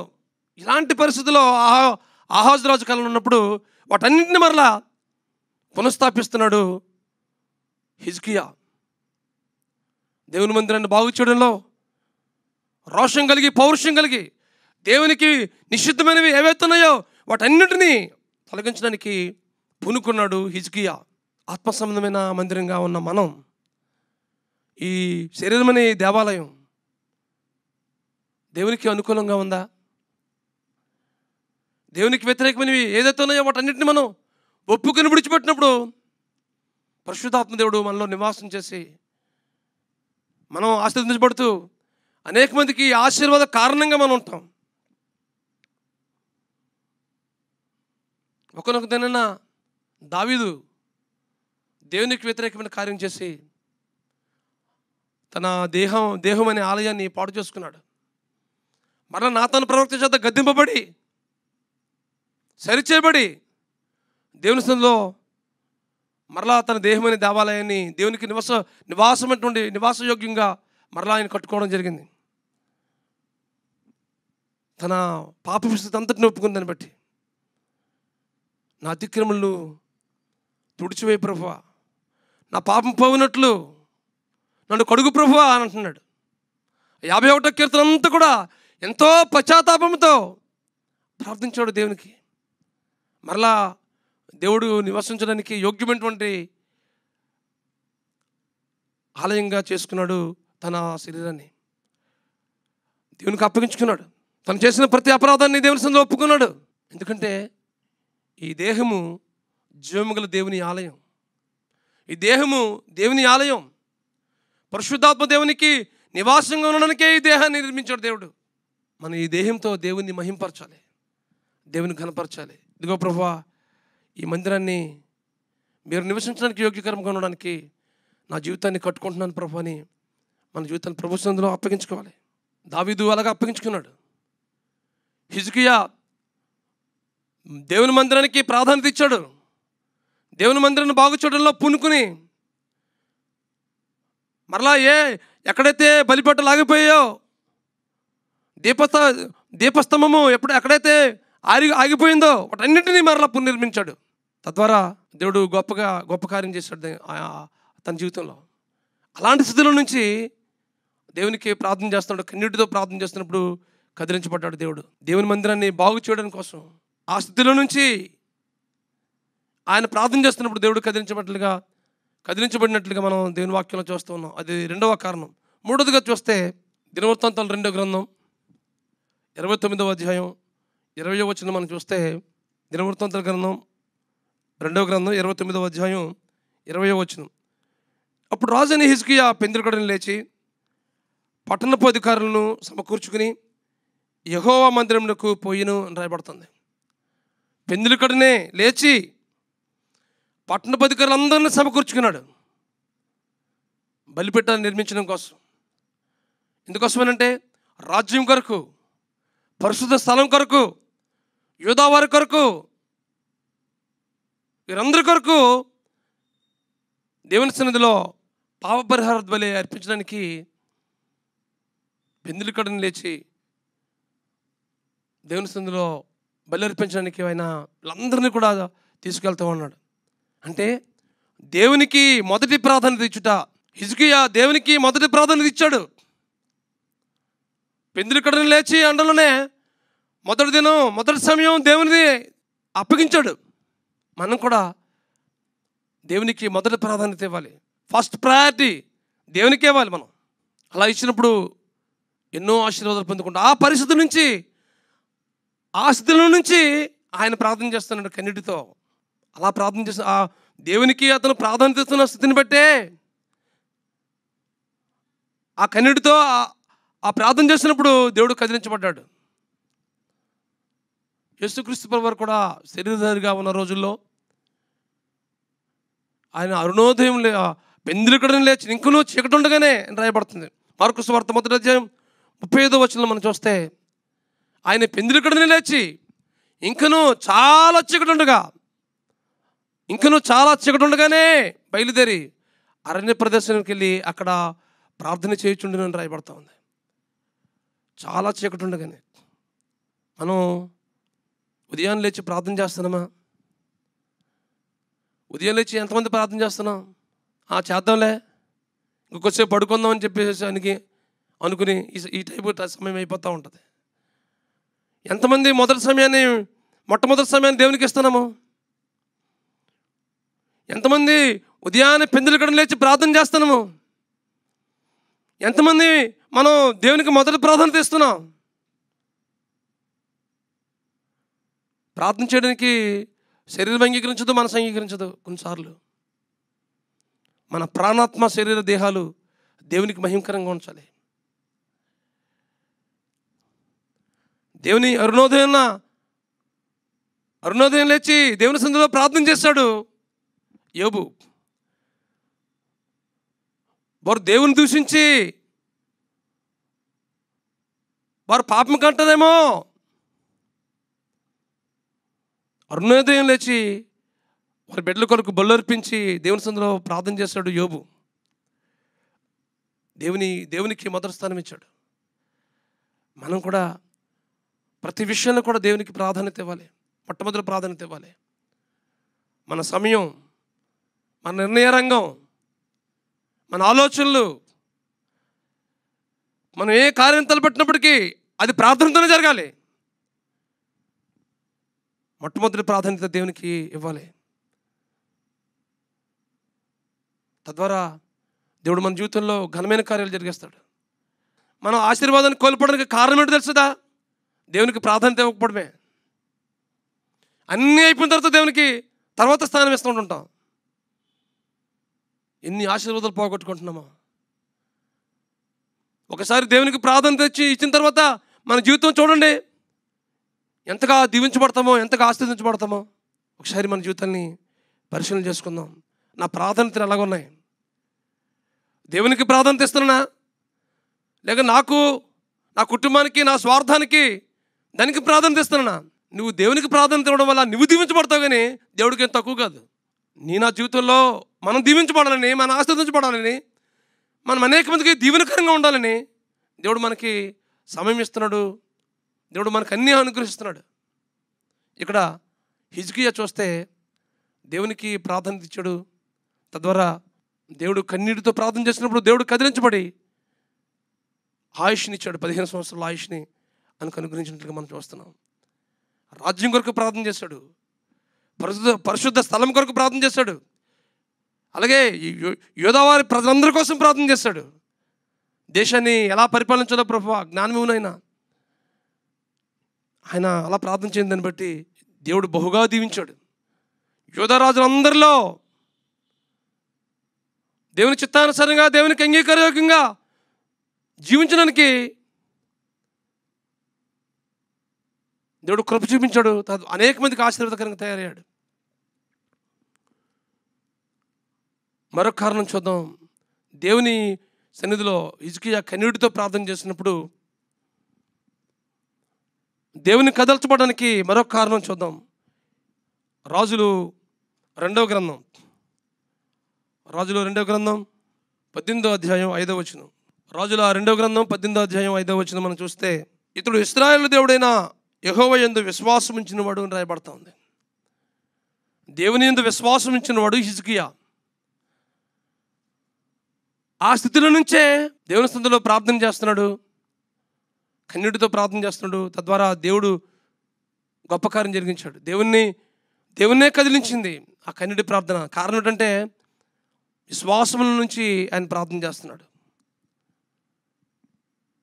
ఇలాంటి పరిస్థితిలో ఆహా ఆహాజ్ రాజు కాలంలో ఉన్నప్పుడు వాటన్నింటిని మరలా పునఃస్థాపిస్తున్నాడు హిజ్కియా దేవుని మందిరాన్ని బాగు చేయడంలో రోషం కలిగి పౌరుషం కలిగి దేవునికి నిషిద్ధమైనవి ఏవైతున్నాయో వాటన్నింటినీ తొలగించడానికి పూనుకున్నాడు హిజ్కియా ఆత్మ సంబంధమైన మందిరంగా ఉన్న మనం ఈ శరీరమనే దేవాలయం దేవునికి అనుకూలంగా ఉందా దేవునికి వ్యతిరేకమైనవి ఏదైతే ఉన్నాయో వాటన్నింటిని మనం ఒప్పుకొని విడిచిపెట్టినప్పుడు దేవుడు మనలో నివాసం చేసి మనం ఆశీర్వదించబడుతూ అనేక మందికి ఆశీర్వాద కారణంగా మనం ఉంటాం ఒకనొక దినైనా దావీదు దేవునికి వ్యతిరేకమైన కార్యం చేసి తన దేహం దేహం అనే ఆలయాన్ని పాటు చేసుకున్నాడు మరలా నాతను ప్రవక్త చేత గద్దింపబడి సరిచేయబడి దేవుని సందులో మరలా తన దేహమైన దేవాలయాన్ని దేవునికి నివాస నివాసమైనటువంటి నివాసయోగ్యంగా మరలా ఆయన కట్టుకోవడం జరిగింది తన పాప విస్తృతి అంతటిని ఒప్పుకుందని బట్టి నా అతిక్రమలను తుడిచివే ప్రభువ నా పాపం పోయినట్లు నన్ను కడుగు ప్రభువ అని అంటున్నాడు యాభై ఒకటో కీర్తన అంతా కూడా ఎంతో పశ్చాత్తాపంతో ప్రార్థించాడు దేవునికి మరలా దేవుడు నివసించడానికి యోగ్యమైనటువంటి ఆలయంగా చేసుకున్నాడు తన శరీరాన్ని దేవునికి అప్పగించుకున్నాడు తను చేసిన ప్రతి అపరాధాన్ని దేవుని సందులో ఒప్పుకున్నాడు ఎందుకంటే ఈ దేహము జీవముగల దేవుని ఆలయం ఈ దేహము దేవుని ఆలయం పరిశుద్ధాత్మ దేవునికి నివాసంగా ఉండడానికే ఈ దేహాన్ని నిర్మించాడు దేవుడు మనం ఈ దేహంతో దేవుని మహింపరచాలి దేవుని ఘనపరచాలి ఇదిగో ప్రభా ఈ మందిరాన్ని మీరు నివసించడానికి యోగ్యకరంగా ఉండడానికి నా జీవితాన్ని కట్టుకుంటున్నాను ప్రభు అని మన జీవితాన్ని ప్రభుత్వంలో అప్పగించుకోవాలి దావిదు అలాగా అప్పగించుకున్నాడు హిజుకియా దేవుని మందిరానికి ప్రాధాన్యత ఇచ్చాడు దేవుని మందిరాన్ని బాగు చూడడంలో పూనుకుని మరలా ఏ ఎక్కడైతే బలిపట్టలు ఆగిపోయాయో దీపస్త దీపస్తంభము ఎప్పుడు ఎక్కడైతే ఆరి ఆగిపోయిందో వాటన్నింటినీ మరలా పునర్నిర్మించాడు తద్వారా దేవుడు గొప్పగా గొప్ప కార్యం చేశాడు తన జీవితంలో అలాంటి స్థితిలో నుంచి దేవునికి ప్రార్థన చేస్తున్నాడు కన్నీటితో ప్రార్థన చేస్తున్నప్పుడు కదిలించబడ్డాడు దేవుడు దేవుని మందిరాన్ని బాగు చేయడం కోసం ఆ స్థితిలో నుంచి ఆయన ప్రార్థన చేస్తున్నప్పుడు దేవుడు కదిలించబట్టలుగా కదిలించబడినట్లుగా మనం దేవుని వాక్యంలో చూస్తూ ఉన్నాం అది రెండవ కారణం మూడవదిగా చూస్తే దినవృత్తాంతాలు రెండో గ్రంథం ఇరవై తొమ్మిదవ అధ్యాయం ఇరవై వచ్చిన మనం చూస్తే దినవృత్తాంతాల గ్రంథం రెండవ గ్రంథం ఇరవై తొమ్మిదవ అధ్యాయం ఇరవై వచ్చిన అప్పుడు హిజ్కి ఆ పెందిరికడని లేచి పట్టణపు అధికారులను సమకూర్చుకుని యహోవా మందిరంలోకి పోయిను అని రాయబడుతుంది పెందులకడనే లేచి పట్టణ పదికారులందరినీ సమకూర్చుకున్నాడు బలిపెట్టాన్ని నిర్మించడం కోసం ఎందుకోసమేనంటే రాజ్యం కొరకు పరిశుద్ధ స్థలం కొరకు యోధావారి కొరకు వీరందరి కొరకు దేవుని సన్నిధిలో పాప పరిహార బలి అర్పించడానికి పెందులకడని లేచి దేవుని సన్నిధిలో బలి అర్పించడానికి ఆయన వీళ్ళందరినీ కూడా తీసుకెళ్తూ ఉన్నాడు అంటే దేవునికి మొదటి ప్రాధాన్యత ఇచ్చుట హిజుకియా దేవునికి మొదటి ప్రాధాన్యత ఇచ్చాడు పెందులికడని లేచి అండలోనే మొదటి దినం మొదటి సమయం దేవునిది అప్పగించాడు మనం కూడా దేవునికి మొదటి ప్రాధాన్యత ఇవ్వాలి ఫస్ట్ ప్రయారిటీ దేవునికి ఇవ్వాలి మనం అలా ఇచ్చినప్పుడు ఎన్నో ఆశీర్వాదాలు పొందుకుంటాం ఆ పరిస్థితి నుంచి ఆ స్థితిలో నుంచి ఆయన ప్రార్థన చేస్తున్నాడు కన్నిటితో అలా ప్రార్థన చేసిన ఆ దేవునికి అతను ప్రాధాన్యత ఇస్తున్న స్థితిని బట్టే ఆ కన్నుడితో ఆ ప్రార్థన చేసినప్పుడు దేవుడు కదిలించబడ్డాడు యేసుక్రీస్తు ప్రభువారు కూడా శరీరధారిగా ఉన్న రోజుల్లో ఆయన అరుణోదయం లే పెందులకడం లేచి ఇంకనూ చీకటి ఉండగానే రాయబడుతుంది మార్కుసు వార్త మొదటి అధ్యాయం ముప్పై ఐదో వచనంలో మనం చూస్తే ఆయన పెందులకడని లేచి ఇంకను చాలా చీకటి ఉండగా ఇంకను చాలా చీకటి ఉండగానే బయలుదేరి అరణ్య ప్రదేశానికి వెళ్ళి అక్కడ ప్రార్థన చేయుచుండనని రాయబడతా ఉంది చాలా చీకటి ఉండగానే మనం ఉదయం లేచి ప్రార్థన చేస్తున్నామా ఉదయం లేచి ఎంతమంది ప్రార్థన చేస్తున్నాం ఆ చేద్దాంలే ఇంకొకసేపు పడుకుందామని చెప్పేసానికి అనుకుని ఈ టైపు సమయం అయిపోతూ ఉంటుంది ఎంతమంది మొదటి సమయాన్ని మొట్టమొదటి సమయాన్ని దేవునికి ఇస్తున్నాము ఎంతమంది ఉదయాన్నే పెందులకడం లేచి ప్రార్థన చేస్తున్నాము ఎంతమంది మనం దేవునికి మొదటి ప్రాధాన్యత ఇస్తున్నాం ప్రార్థన చేయడానికి శరీరం అంగీకరించదు మనసు అంగీకరించదు కొన్నిసార్లు మన ప్రాణాత్మ శరీర దేహాలు దేవునికి మహిమకరంగా ఉంచాలి దేవుని అరుణోదయం అరుణోదయం లేచి దేవుని సందులో ప్రార్థన చేస్తాడు యోబు వారు దేవుని దూషించి వారు పాపం కంటదేమో అరుణోదయం లేచి వారి బిడ్డల కొరకు బొల్లర్పించి దేవుని సందులో ప్రార్థన చేశాడు యోబు దేవుని దేవునికి మొదటి స్థానం ఇచ్చాడు మనం కూడా ప్రతి విషయంలో కూడా దేవునికి ప్రాధాన్యత ఇవ్వాలి మొట్టమొదటి ప్రాధాన్యత ఇవ్వాలి మన సమయం మన నిర్ణయ రంగం మన ఆలోచనలు మనం ఏ కార్యం తలపెట్టినప్పటికీ అది ప్రార్థనతోనే జరగాలి మొట్టమొదటి ప్రాధాన్యత దేవునికి ఇవ్వాలి తద్వారా దేవుడు మన జీవితంలో ఘనమైన కార్యాలు జరిగేస్తాడు మనం ఆశీర్వాదాన్ని కోల్పోవడానికి కారణం ఏంటో తెలుసుదా దేవునికి ప్రాధాన్యత ఇవ్వకపోవడమే అన్నీ అయిపోయిన తర్వాత దేవునికి తర్వాత స్థానం ఇస్తూ ఉంటుంటాం ఎన్ని ఆశీర్వాదాలు పోగొట్టుకుంటున్నామా ఒకసారి దేవునికి ప్రాధాన్యత ఇచ్చి ఇచ్చిన తర్వాత మన జీవితం చూడండి ఎంతగా దీవించబడతామో ఎంతగా ఆశీర్దించబడతామో ఒకసారి మన జీవితాన్ని పరిశీలన చేసుకుందాం నా ప్రాధాన్యతలు ఉన్నాయి దేవునికి ప్రాధాన్యత ఇస్తున్నా లేక నాకు నా కుటుంబానికి నా స్వార్థానికి దానికి ప్రాధాన్యత ఇస్తున్నా నువ్వు దేవునికి ప్రాధాన్యత ఇవ్వడం వల్ల నువ్వు దీవించబడతావు కానీ దేవుడికి ఏం తక్కువ కాదు నీ నా జీవితంలో మనం దీవించబడాలని మనం ఆశ్రదించబడాలని మనం అనేక మందికి దీవెనకరంగా ఉండాలని దేవుడు మనకి సమయం ఇస్తున్నాడు దేవుడు మనకు అన్నీ అనుగ్రహిస్తున్నాడు ఇక్కడ హిజ్కియా చూస్తే దేవునికి ప్రార్థన ఇచ్చాడు తద్వారా దేవుడు కన్నీటితో ప్రార్థన చేసినప్పుడు దేవుడు కదిలించబడి ఆయుష్ని ఇచ్చాడు పదిహేను సంవత్సరాల ఆయుష్ని మనకు అనుగ్రహించినట్లుగా మనం చూస్తున్నాం రాజ్యం కొరకు ప్రార్థన చేశాడు పరిశుద్ధ పరిశుద్ధ స్థలం కొరకు ప్రార్థన చేశాడు అలాగే యోధావారి ప్రజలందరి కోసం ప్రార్థన చేస్తాడు దేశాన్ని ఎలా పరిపాలించాలో ప్రభు జ్ఞానమేమునైనా ఆయన అలా ప్రార్థన దాన్ని బట్టి దేవుడు బహుగా దీవించాడు యోధరాజులందరిలో దేవుని చిత్తానుసారంగా దేవునికి అంగీకారయోగ్యంగా జీవించడానికి దేవుడు కృప చూపించాడు అనేక మందికి ఆశీర్వాదకరంగా తయారయ్యాడు మరొక కారణం చూద్దాం దేవుని సన్నిధిలో ఇజుకియా కన్నీటితో ప్రార్థన చేసినప్పుడు దేవుని కదల్చబడడానికి మరొక కారణం చూద్దాం రాజులు రెండవ గ్రంథం రాజులు రెండవ గ్రంథం పద్దెనిమిదో అధ్యాయం ఐదవ వచనం రాజుల రెండవ గ్రంథం పద్దెనిమిదో అధ్యాయం ఐదవ వచనం మనం చూస్తే ఇతడు ఇస్రాయల్ దేవుడైన యహోవ ఎందు విశ్వాసం ఇచ్చిన అని రాయబడతా ఉంది దేవుని ఎందు విశ్వాసం ఇచ్చినవాడు హిజ్కియా ఆ స్థితిలో నుంచే దేవుని స్థితిలో ప్రార్థన చేస్తున్నాడు కన్యుడితో ప్రార్థన చేస్తున్నాడు తద్వారా దేవుడు గొప్ప కార్యం జరిగించాడు దేవుణ్ణి దేవుణ్ణే కదిలించింది ఆ కన్యుడి ప్రార్థన కారణం ఏంటంటే విశ్వాసముల నుంచి ఆయన ప్రార్థన చేస్తున్నాడు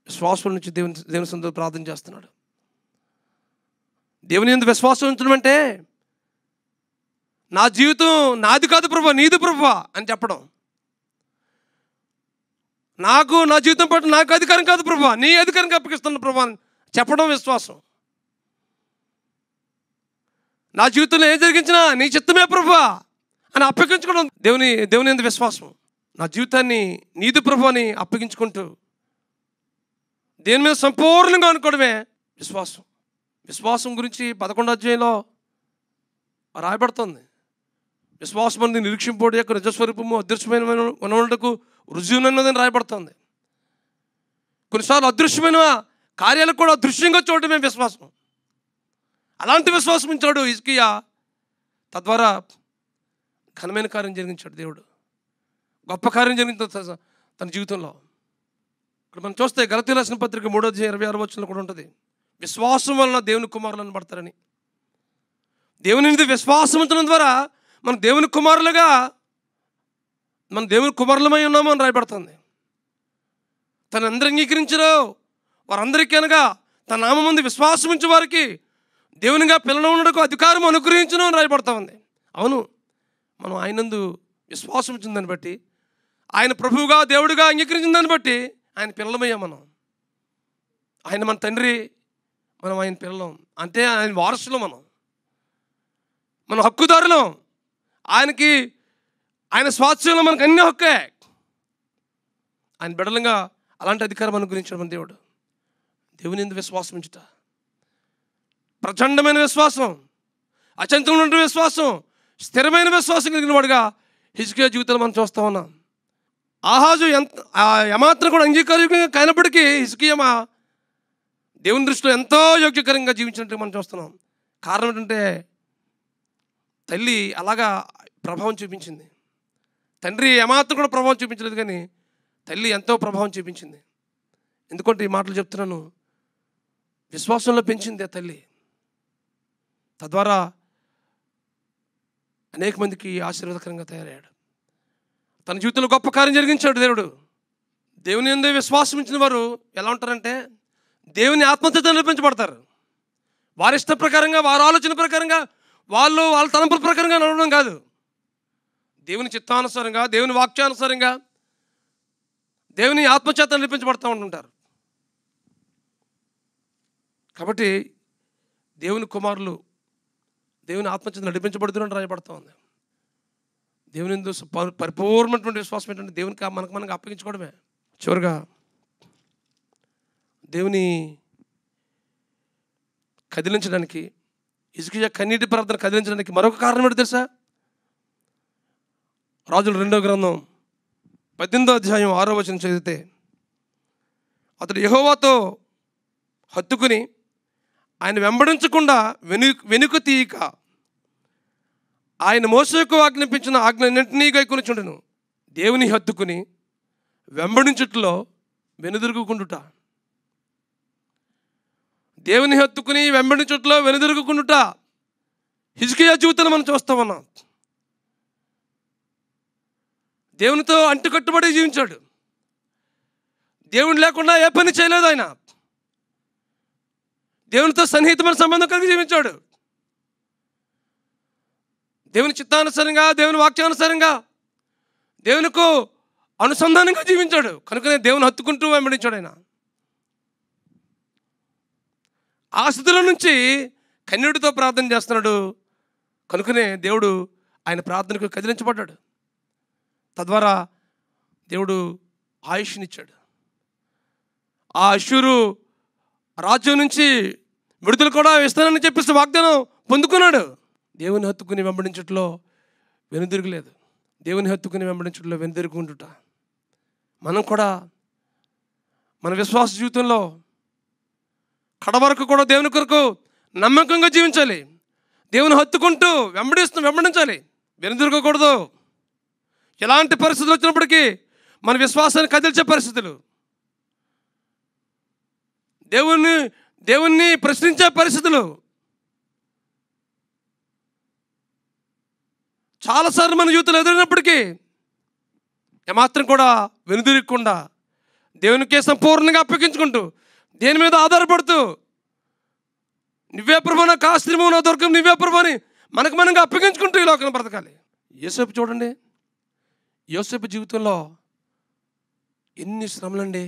విశ్వాసముల నుంచి దేవుని దేవుని సొంత ప్రార్థన చేస్తున్నాడు దేవుని ఎందుకు విశ్వాసం ఉంచడం అంటే నా జీవితం నాది కాదు ప్రభా నీది ప్రభా అని చెప్పడం నాకు నా జీవితం పట్ల నాకు అధికారం కాదు ప్రభా నీ అధికారం అప్పగిస్తున్న ప్రభా చెప్పడం విశ్వాసం నా జీవితంలో ఏం జరిగించినా నీ చిత్తమే ప్రభా అని అప్పగించుకోవడం దేవుని దేవుని ఎంత విశ్వాసం నా జీవితాన్ని నీతి ప్రభు అని అప్పగించుకుంటూ దేని మీద సంపూర్ణంగా అనుకోవడమే విశ్వాసం విశ్వాసం గురించి పదకొండు అధ్యాయంలో రాయబడుతుంది విశ్వాసం అనేది నిరీక్షింపోడు యొక్క నిజస్వరూపము అదృశ్యమైన ఉన్నకు రుజువునన్నదని రాయబడుతుంది కొన్నిసార్లు అదృశ్యమైన కార్యాలకు కూడా అదృశ్యంగా చూడటమే విశ్వాసం అలాంటి విశ్వాసం ఉంచాడు ఇజ్కియా తద్వారా ఘనమైన కార్యం జరిగించాడు దేవుడు గొప్ప కార్యం జరిగింది తన జీవితంలో ఇక్కడ మనం చూస్తే గలతీ రాసిన పత్రిక మూడో ఇరవై ఆరు వచ్చిన కూడా ఉంటుంది విశ్వాసం వలన దేవుని కుమారులు పడతారని దేవుని విశ్వాసం ఉంచడం ద్వారా మనం దేవుని కుమారులుగా మన దేవుని కుమారులమై ఉన్నాము అని రాయబడుతుంది తను అందరు అంగీకరించరో వారందరికీ అనగా తన నామ ముందు విశ్వాసం ఉంచే వారికి దేవునిగా ఉండడానికి అధికారం అనుగ్రహించను అని రాయబడతా ఉంది అవును మనం ఆయనందు విశ్వాసం ఇచ్చిన దాన్ని బట్టి ఆయన ప్రభువుగా దేవుడిగా అంగీకరించిన దాన్ని బట్టి ఆయన పిల్లలమయ్యా మనం ఆయన మన తండ్రి మనం ఆయన పిల్లలం అంటే ఆయన వారసులు మనం మనం హక్కుదారులం ఆయనకి ఆయన స్వాస్థ్యంలో మనకు అన్ని హక్కే ఆయన బిడలంగా అలాంటి అధికారం అనుగ్రహించడం మన దేవుడు దేవుని ఎందుకు విశ్వాసం ఉంచుట ప్రచండమైన విశ్వాసం అచంతమైన విశ్వాసం స్థిరమైన విశ్వాసం కలిగిన వాడుగా హిజ్కే జీవితాలు మనం చూస్తూ ఉన్నాం ఆహాజు ఎంత యమాత్ర కూడా అంగీకారయోగ్యంగా కానప్పటికీ హిజ్కియమా దేవుని దృష్టిలో ఎంతో యోగ్యకరంగా జీవించినట్టు మనం చూస్తున్నాం కారణం ఏంటంటే తల్లి అలాగా ప్రభావం చూపించింది తండ్రి ఏమాత్రం కూడా ప్రభావం చూపించలేదు కానీ తల్లి ఎంతో ప్రభావం చూపించింది ఎందుకంటే ఈ మాటలు చెప్తున్నాను విశ్వాసంలో పెంచింది ఆ తల్లి తద్వారా అనేక మందికి ఆశీర్వాదకరంగా తయారయ్యాడు తన జీవితంలో గొప్ప కార్యం జరిగించాడు దేవుడు దేవుని ఎందే విశ్వాసం ఇచ్చిన వారు ఎలా ఉంటారంటే దేవుని ఆత్మహత్యతో పెంచబడతారు వారి ఇష్ట ప్రకారంగా వారి ఆలోచన ప్రకారంగా వాళ్ళు వాళ్ళ తలంపుల ప్రకారంగా నడవడం కాదు దేవుని చిత్తానుసారంగా దేవుని వాక్యానుసారంగా దేవుని ఆత్మచేత నడిపించబడతా ఉంటుంటారు కాబట్టి దేవుని కుమారులు దేవుని ఆత్మచేత నడిపించబడుతున్నట్టు రాయబడతా ఉంది దేవుని పరిపూర్ణమైనటువంటి విశ్వాసం ఏంటంటే దేవునికి మనకు మనకు అప్పగించుకోవడమే చివరిగా దేవుని కదిలించడానికి ఇసుక కన్నీటి ప్రార్థన కదిలించడానికి మరొక కారణం ఏంటి తెలుసా రాజుల రెండో గ్రంథం పద్దెనిమిదో అధ్యాయం ఆరో వచనం చదివితే అతడు యహోవాతో హత్తుకుని ఆయన వెంబడించకుండా వెను వెనుక తీయక ఆయన మోసకు ఆజ్ఞాపించిన ఆజ్ఞలన్నింటినీ గైకొనిచుండెను దేవుని హత్తుకుని వెంబడించుట్లో వెనుదిరుగుకుండుట దేవుని హత్తుకుని వెంబడించుట్లో వెనుదిరుగుకుండుట హిజ్కియా జీవితంలో మనం చూస్తామన్నా దేవునితో అంటుకట్టుబడి జీవించాడు దేవుని లేకుండా ఏ పని చేయలేదు ఆయన దేవునితో సన్నిహితమైన సంబంధం కలిగి జీవించాడు దేవుని చిత్తానుసారంగా దేవుని వాక్యానుసారంగా దేవునికు అనుసంధానంగా జీవించాడు కనుకనే దేవుని హత్తుకుంటూ వెంబడించాడు ఆయన ఆస్తుల నుంచి కన్యుడితో ప్రార్థన చేస్తున్నాడు కనుకనే దేవుడు ఆయన ప్రార్థనకు కదిలించబడ్డాడు తద్వారా దేవుడు ఆయుష్నిచ్చాడు ఆ అశ్వరు రాజ్యం నుంచి విడుదల కూడా ఇస్తానని చెప్పేసి వాగ్దానం పొందుకున్నాడు దేవుని హత్తుకుని వెంబడించట్లో వెనుదిరుగులేదు దేవుని హత్తుకుని వెంబడించట్లో వెనుదిరుగుంటుట మనం కూడా మన విశ్వాస జీవితంలో కడ వరకు కూడా దేవుని కొరకు నమ్మకంగా జీవించాలి దేవుని హత్తుకుంటూ వెంబడిస్తూ వెంబడించాలి వెనుదిరగకూడదు ఎలాంటి పరిస్థితులు వచ్చినప్పటికీ మన విశ్వాసాన్ని కదిల్చే పరిస్థితులు దేవుణ్ణి దేవుణ్ణి ప్రశ్నించే పరిస్థితులు చాలాసార్లు మన యూతులు ఎదురైనప్పటికీ ఏమాత్రం కూడా వెనుదిరగకుండా దేవునికే సంపూర్ణంగా అప్పగించుకుంటూ దేని మీద ఆధారపడుతూ నువ్వే ప్రభాన నా నా దొరకం నువ్వే ప్రభాని అని మనకు మనంగా అప్పగించుకుంటూ ఈ లోకం బ్రతకాలి ఏసేపు చూడండి యోసేపు జీవితంలో ఎన్ని శ్రమలు అండి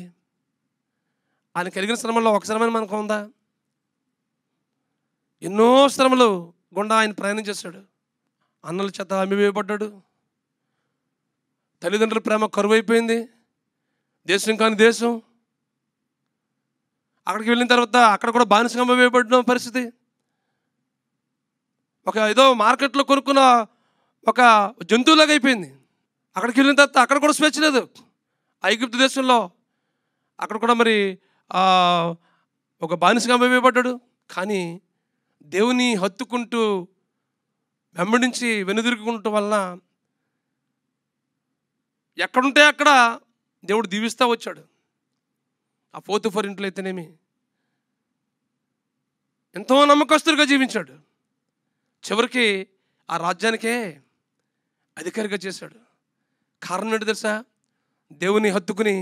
ఆయన కలిగిన శ్రమంలో ఒక శ్రమ మనకు ఉందా ఎన్నో శ్రమలు గుండా ఆయన ప్రయాణం చేశాడు అన్నల చేత అమ్మివేయబడ్డాడు తల్లిదండ్రుల ప్రేమ కరువైపోయింది దేశం కాని దేశం అక్కడికి వెళ్ళిన తర్వాత అక్కడ కూడా బానిసగా వేయబడిన పరిస్థితి ఒక ఏదో మార్కెట్లో కొనుక్కున్న ఒక జంతువులాగా అయిపోయింది అక్కడికి వెళ్ళిన తర్వాత అక్కడ కూడా స్వేచ్ఛ లేదు ఐగుప్తు దేశంలో అక్కడ కూడా మరి ఒక బానిసగా వేయబడ్డాడు కానీ దేవుని హత్తుకుంటూ వెంబడించి వెనుదిరుగుకుంటూ వలన ఎక్కడుంటే అక్కడ దేవుడు దీవిస్తూ వచ్చాడు ఆ ఫోర్త్ ఫోర్ ఇంట్లో అయితేనేమి ఎంతో నమ్మకస్తులుగా జీవించాడు చివరికి ఆ రాజ్యానికే అధికారిగా చేశాడు కారణం ఏంటి తెలుసా దేవుని హత్తుకుని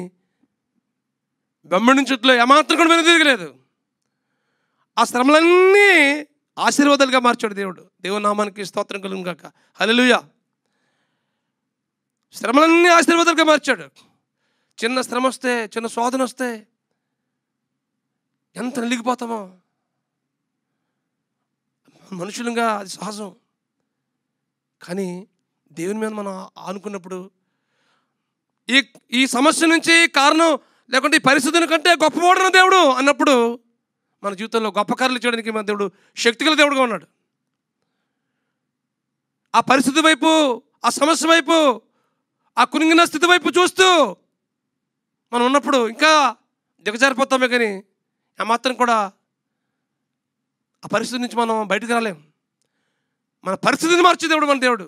వెంబడించుట్లో ఏమాత్రం కూడా వెను తిరగలేదు ఆ శ్రమలన్నీ ఆశీర్వాదాలుగా మార్చాడు దేవుడు దేవుని నామానికి స్తోత్రం కలుగు కాక హలలుయ శ్రమలన్నీ ఆశీర్వాదాలుగా మార్చాడు చిన్న శ్రమ వస్తే చిన్న శోధన వస్తే ఎంత నలిగిపోతామో మనుషులుగా అది సహజం కానీ దేవుని మీద మనం ఆనుకున్నప్పుడు ఈ ఈ సమస్య నుంచి కారణం లేకుంటే ఈ పరిస్థితుల కంటే గొప్పవాడన దేవుడు అన్నప్పుడు మన జీవితంలో గొప్ప కర్రలు చేయడానికి మన దేవుడు శక్తిగల దేవుడుగా ఉన్నాడు ఆ పరిస్థితి వైపు ఆ సమస్య వైపు ఆ కునిగిన స్థితి వైపు చూస్తూ మనం ఉన్నప్పుడు ఇంకా దిగజారిపోతామే కానీ ఆ మాత్రం కూడా ఆ పరిస్థితి నుంచి మనం బయటకు రాలేం మన పరిస్థితిని మార్చే దేవుడు మన దేవుడు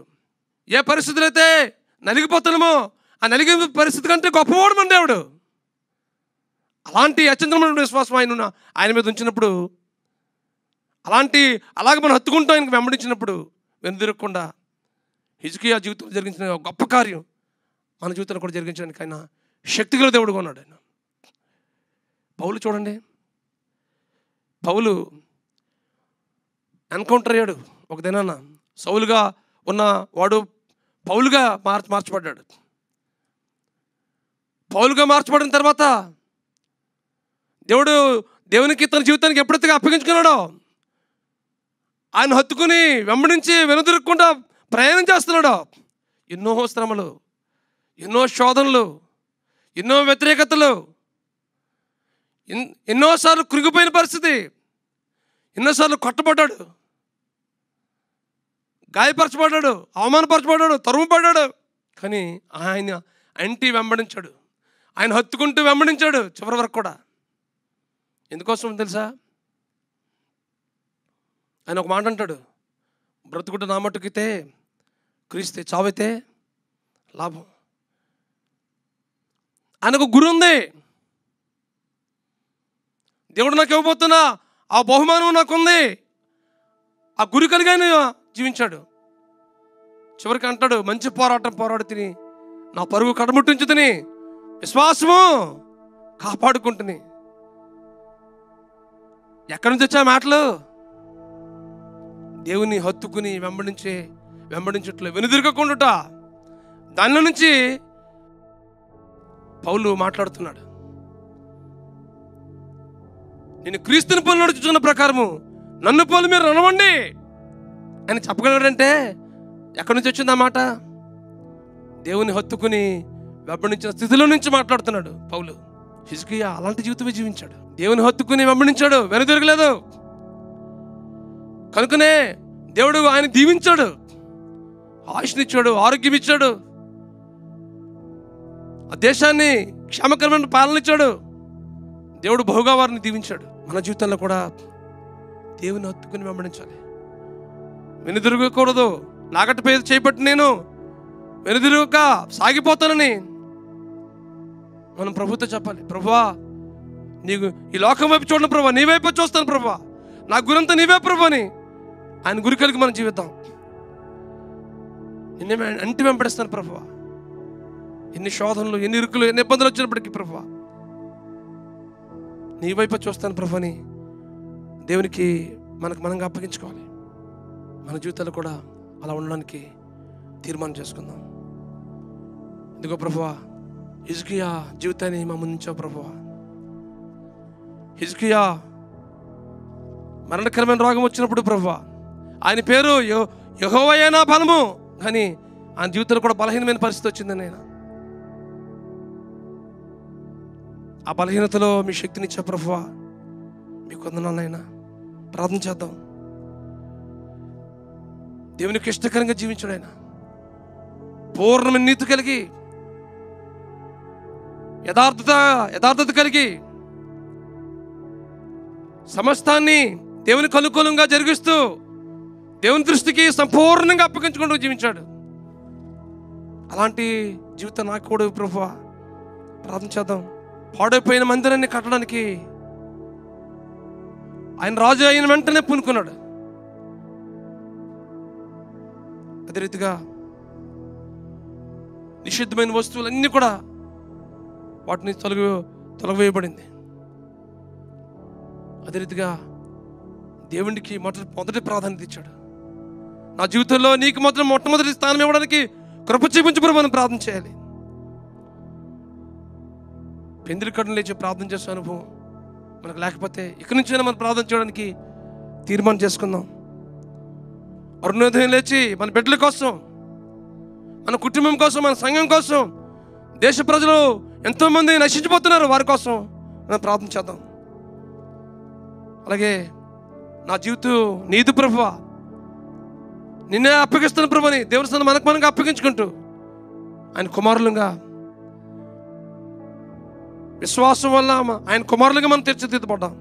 ఏ పరిస్థితులు అయితే నలిగిపోతున్నామో ఆ నలిగిన పరిస్థితి కంటే గొప్పవాడు మన దేవుడు అలాంటి అత్యంతమైన విశ్వాసం ఆయన ఆయన మీద ఉంచినప్పుడు అలాంటి అలాగే మనం హత్తుకుంటూ ఆయనకు వెంబడించినప్పుడు వెనుదిరగకుండా హిజుకియా జీవితంలో జరిగించిన గొప్ప కార్యం మన జీవితంలో కూడా జరిగించడానికి ఆయన శక్తిగల దేవుడుగా ఉన్నాడు ఆయన పౌలు చూడండి పౌలు ఎన్కౌంటర్ అయ్యాడు ఒక దినాన సౌలుగా ఉన్న వాడు పౌలుగా మార్చి మార్చబడ్డాడు పౌలుగా మార్చబడిన తర్వాత దేవుడు దేవునికి తన జీవితానికి ఎప్పుడైతే అప్పగించుకున్నాడో ఆయన హత్తుకుని వెంబడించి వెనుదిరుక్కుండా ప్రయాణం చేస్తున్నాడు ఎన్నో శ్రమలు ఎన్నో శోధనలు ఎన్నో వ్యతిరేకతలు ఎన్నోసార్లు కురిగిపోయిన పరిస్థితి ఎన్నోసార్లు కొట్టబడ్డాడు గాయపరచబడ్డాడు అవమానపరచబడ్డాడు తరుముపడ్డాడు కానీ ఆయన అంటి వెంబడించాడు ఆయన హత్తుకుంటూ వెంబడించాడు చివరి వరకు కూడా ఎందుకోసం తెలుసా ఆయన ఒక మాట అంటాడు బ్రతుకుంటే నా మట్టుకితే క్రీస్తే చావైతే లాభం ఆయనకు గురి ఉంది దేవుడు నాకు ఇవ్వబోతున్నా ఆ బహుమానం నాకుంది ఆ గురి కలిగానే జీవించాడు చివరికి అంటాడు మంచి పోరాటం పోరాడు తిని నా పరుగు కడముట్టించు తిని విశ్వాసము కాపాడుకుంటుంది ఎక్కడి నుంచి వచ్చా మాటలు దేవుని హత్తుకుని వెంబడించే వెంబడించుట్లో వెనుదిరగకుండుట దాని నుంచి పౌలు మాట్లాడుతున్నాడు నేను క్రీస్తుని పనులు నడుచుకున్న ప్రకారము నన్ను పనులు మీరు రణవండి అని చెప్పగలడంటే ఎక్కడి నుంచి వచ్చింది ఆ మాట దేవుని హత్తుకుని వెంబడించిన స్థితిలో నుంచి మాట్లాడుతున్నాడు పౌలు హిజ్కియా అలాంటి జీవితమే జీవించాడు దేవుని హత్తుకుని వెంబడించాడు తిరగలేదు కనుకనే దేవుడు ఆయన దీవించాడు ఆయుష్నిచ్చాడు ఆరోగ్యం ఇచ్చాడు ఆ దేశాన్ని క్షేమకరమైన పాలన ఇచ్చాడు దేవుడు బహుగా వారిని దీవించాడు మన జీవితంలో కూడా దేవుని హత్తుకుని వెంబడించాలి వెనుదిరగకూడదు పేరు చేపట్టి నేను వెనుదిరుగక సాగిపోతానని మనం ప్రభుత్వం చెప్పాలి ప్రభా నీకు ఈ లోకం వైపు చూడండి ప్రభా నీ వైపు చూస్తాను ప్రభా నా గురంతా నీవే ప్రభా అని ఆయన గురి కలిగి మనం జీవితం నిన్నే అంటి వెంపడిస్తాను ప్రభా ఎన్ని శోధనలు ఎన్ని ఇరుకులు ఎన్ని ఇబ్బందులు వచ్చినప్పటికీ ప్రభా నీ వైపు చూస్తాను ప్రభు అని దేవునికి మనకు మనంగా అప్పగించుకోవాలి మన జీవితాలు కూడా అలా ఉండడానికి తీర్మానం చేసుకుందాం ఇదిగో ప్రభువా హిజ్కియా జీవితాన్ని మమ్మల్ని ఉంచావు ప్రభు హిజ్కియా మరణకరమైన రోగం వచ్చినప్పుడు ప్రభు ఆయన పేరు యో యహోవయేనా బలము కానీ ఆయన జీవితంలో కూడా బలహీనమైన పరిస్థితి వచ్చింది నేను ఆ బలహీనతలో మీ శక్తిని ఇచ్చా ప్రభువా మీ కొందనాలైనా ప్రార్థన చేద్దాం దేవునికి ఇష్టకరంగా జీవించడైనా పూర్ణమైన నీతి కలిగి యథార్థత యథార్థత కలిగి సమస్తాన్ని దేవుని కనుకూలంగా జరిగిస్తూ దేవుని దృష్టికి సంపూర్ణంగా అప్పగించుకుంటూ జీవించాడు అలాంటి జీవితం నాకు కూడా ప్రభు ప్రార్థన చేద్దాం పాడైపోయిన మందిరాన్ని కట్టడానికి ఆయన రాజు అయిన వెంటనే పూనుకున్నాడు అదే రీతిగా నిషిద్ధమైన వస్తువులన్నీ కూడా వాటిని తొలగి తొలగివేయబడింది అదే రీతిగా దేవునికి మొదటి మొదటి ప్రాధాన్యత ఇచ్చాడు నా జీవితంలో నీకు మాత్రం మొట్టమొదటి స్థానం ఇవ్వడానికి కృప చూపించి మనం ప్రార్థన చేయాలి పెందిరికడును లేచి ప్రార్థన చేసే అనుభవం మనకు లేకపోతే ఇక్కడి నుంచైనా మనం ప్రార్థన చేయడానికి తీర్మానం చేసుకుందాం అరుణోదయం లేచి మన బిడ్డల కోసం మన కుటుంబం కోసం మన సంఘం కోసం దేశ ప్రజలు ఎంతోమంది నశించిపోతున్నారు వారి కోసం ప్రార్థన చేద్దాం అలాగే నా జీవితం నీదు ప్రభు నిన్నే అప్పగిస్తున్న ప్రభుని దేవుని స్థానం మనకు మనకు అప్పగించుకుంటూ ఆయన కుమారులుగా విశ్వాసం వల్ల ఆయన కుమారులుగా మనం తీర్చిదిద్దుపడ్డాం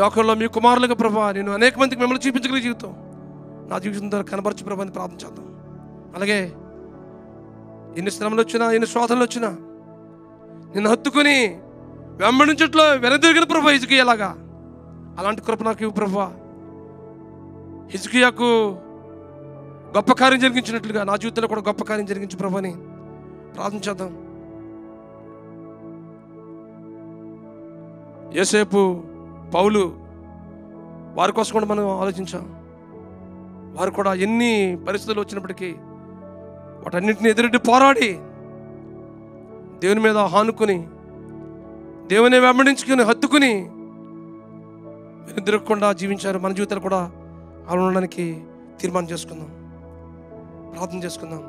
లోకంలో మీ కుమారులుగా ప్రభు నేను అనేక మందికి మిమ్మల్ని చూపించగలిగే జీవితం నా జీవితం ద్వారా కనబరచు ప్రభాని ప్రార్థించేద్దాం అలాగే ఎన్ని శ్రమలు వచ్చినా ఎన్ని శోధనలు వచ్చినా నిన్ను హత్తుకుని వెంబడి చుట్లో వెనదిరిగిన ప్రభు హిజుకియలాగా అలాంటి కృప నాకు ఇవ్వు ప్రభు హిజుకియాకు గొప్ప కార్యం జరిగించినట్లుగా నా జీవితంలో కూడా గొప్ప కార్యం జరిగించు ప్రభు అని ప్రార్థన చేద్దాం ఏసేపు పౌలు వారి కోసం కూడా మనం ఆలోచించాం వారు కూడా ఎన్ని పరిస్థితులు వచ్చినప్పటికీ వాటన్నింటిని ఎదురెట్టి పోరాడి దేవుని మీద హానుకుని దేవుని వెంబడించుకుని హత్తుకుని ఎదురకుండా జీవించారు మన జీవితాలు కూడా అలా ఉండడానికి తీర్మానం చేసుకుందాం ప్రార్థన చేసుకుందాం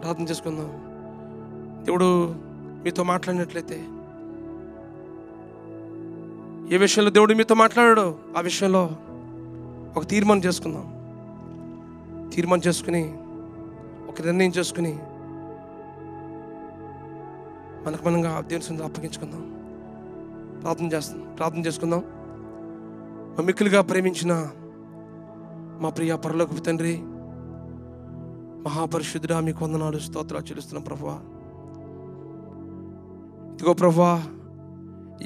ప్రార్థన చేసుకుందాం దేవుడు మీతో మాట్లాడినట్లయితే ఏ విషయంలో దేవుడు మీతో మాట్లాడాడో ఆ విషయంలో ఒక తీర్మానం చేసుకుందాం తీర్మానం చేసుకుని ఒక నిర్ణయం చేసుకుని మనకు మనంగా దేవుని అప్పగించుకుందాం ప్రార్థన చేస్తాం ప్రార్థన చేసుకుందాం మా మిక్కులుగా ప్రేమించిన మా ప్రియ పరలోకపు తండ్రి మహాపరిశుద్ధుడా మీకు వందనాలు స్తోత్రాలు చెల్లిస్తున్నాం ప్రభా ఇదిగో ప్రభా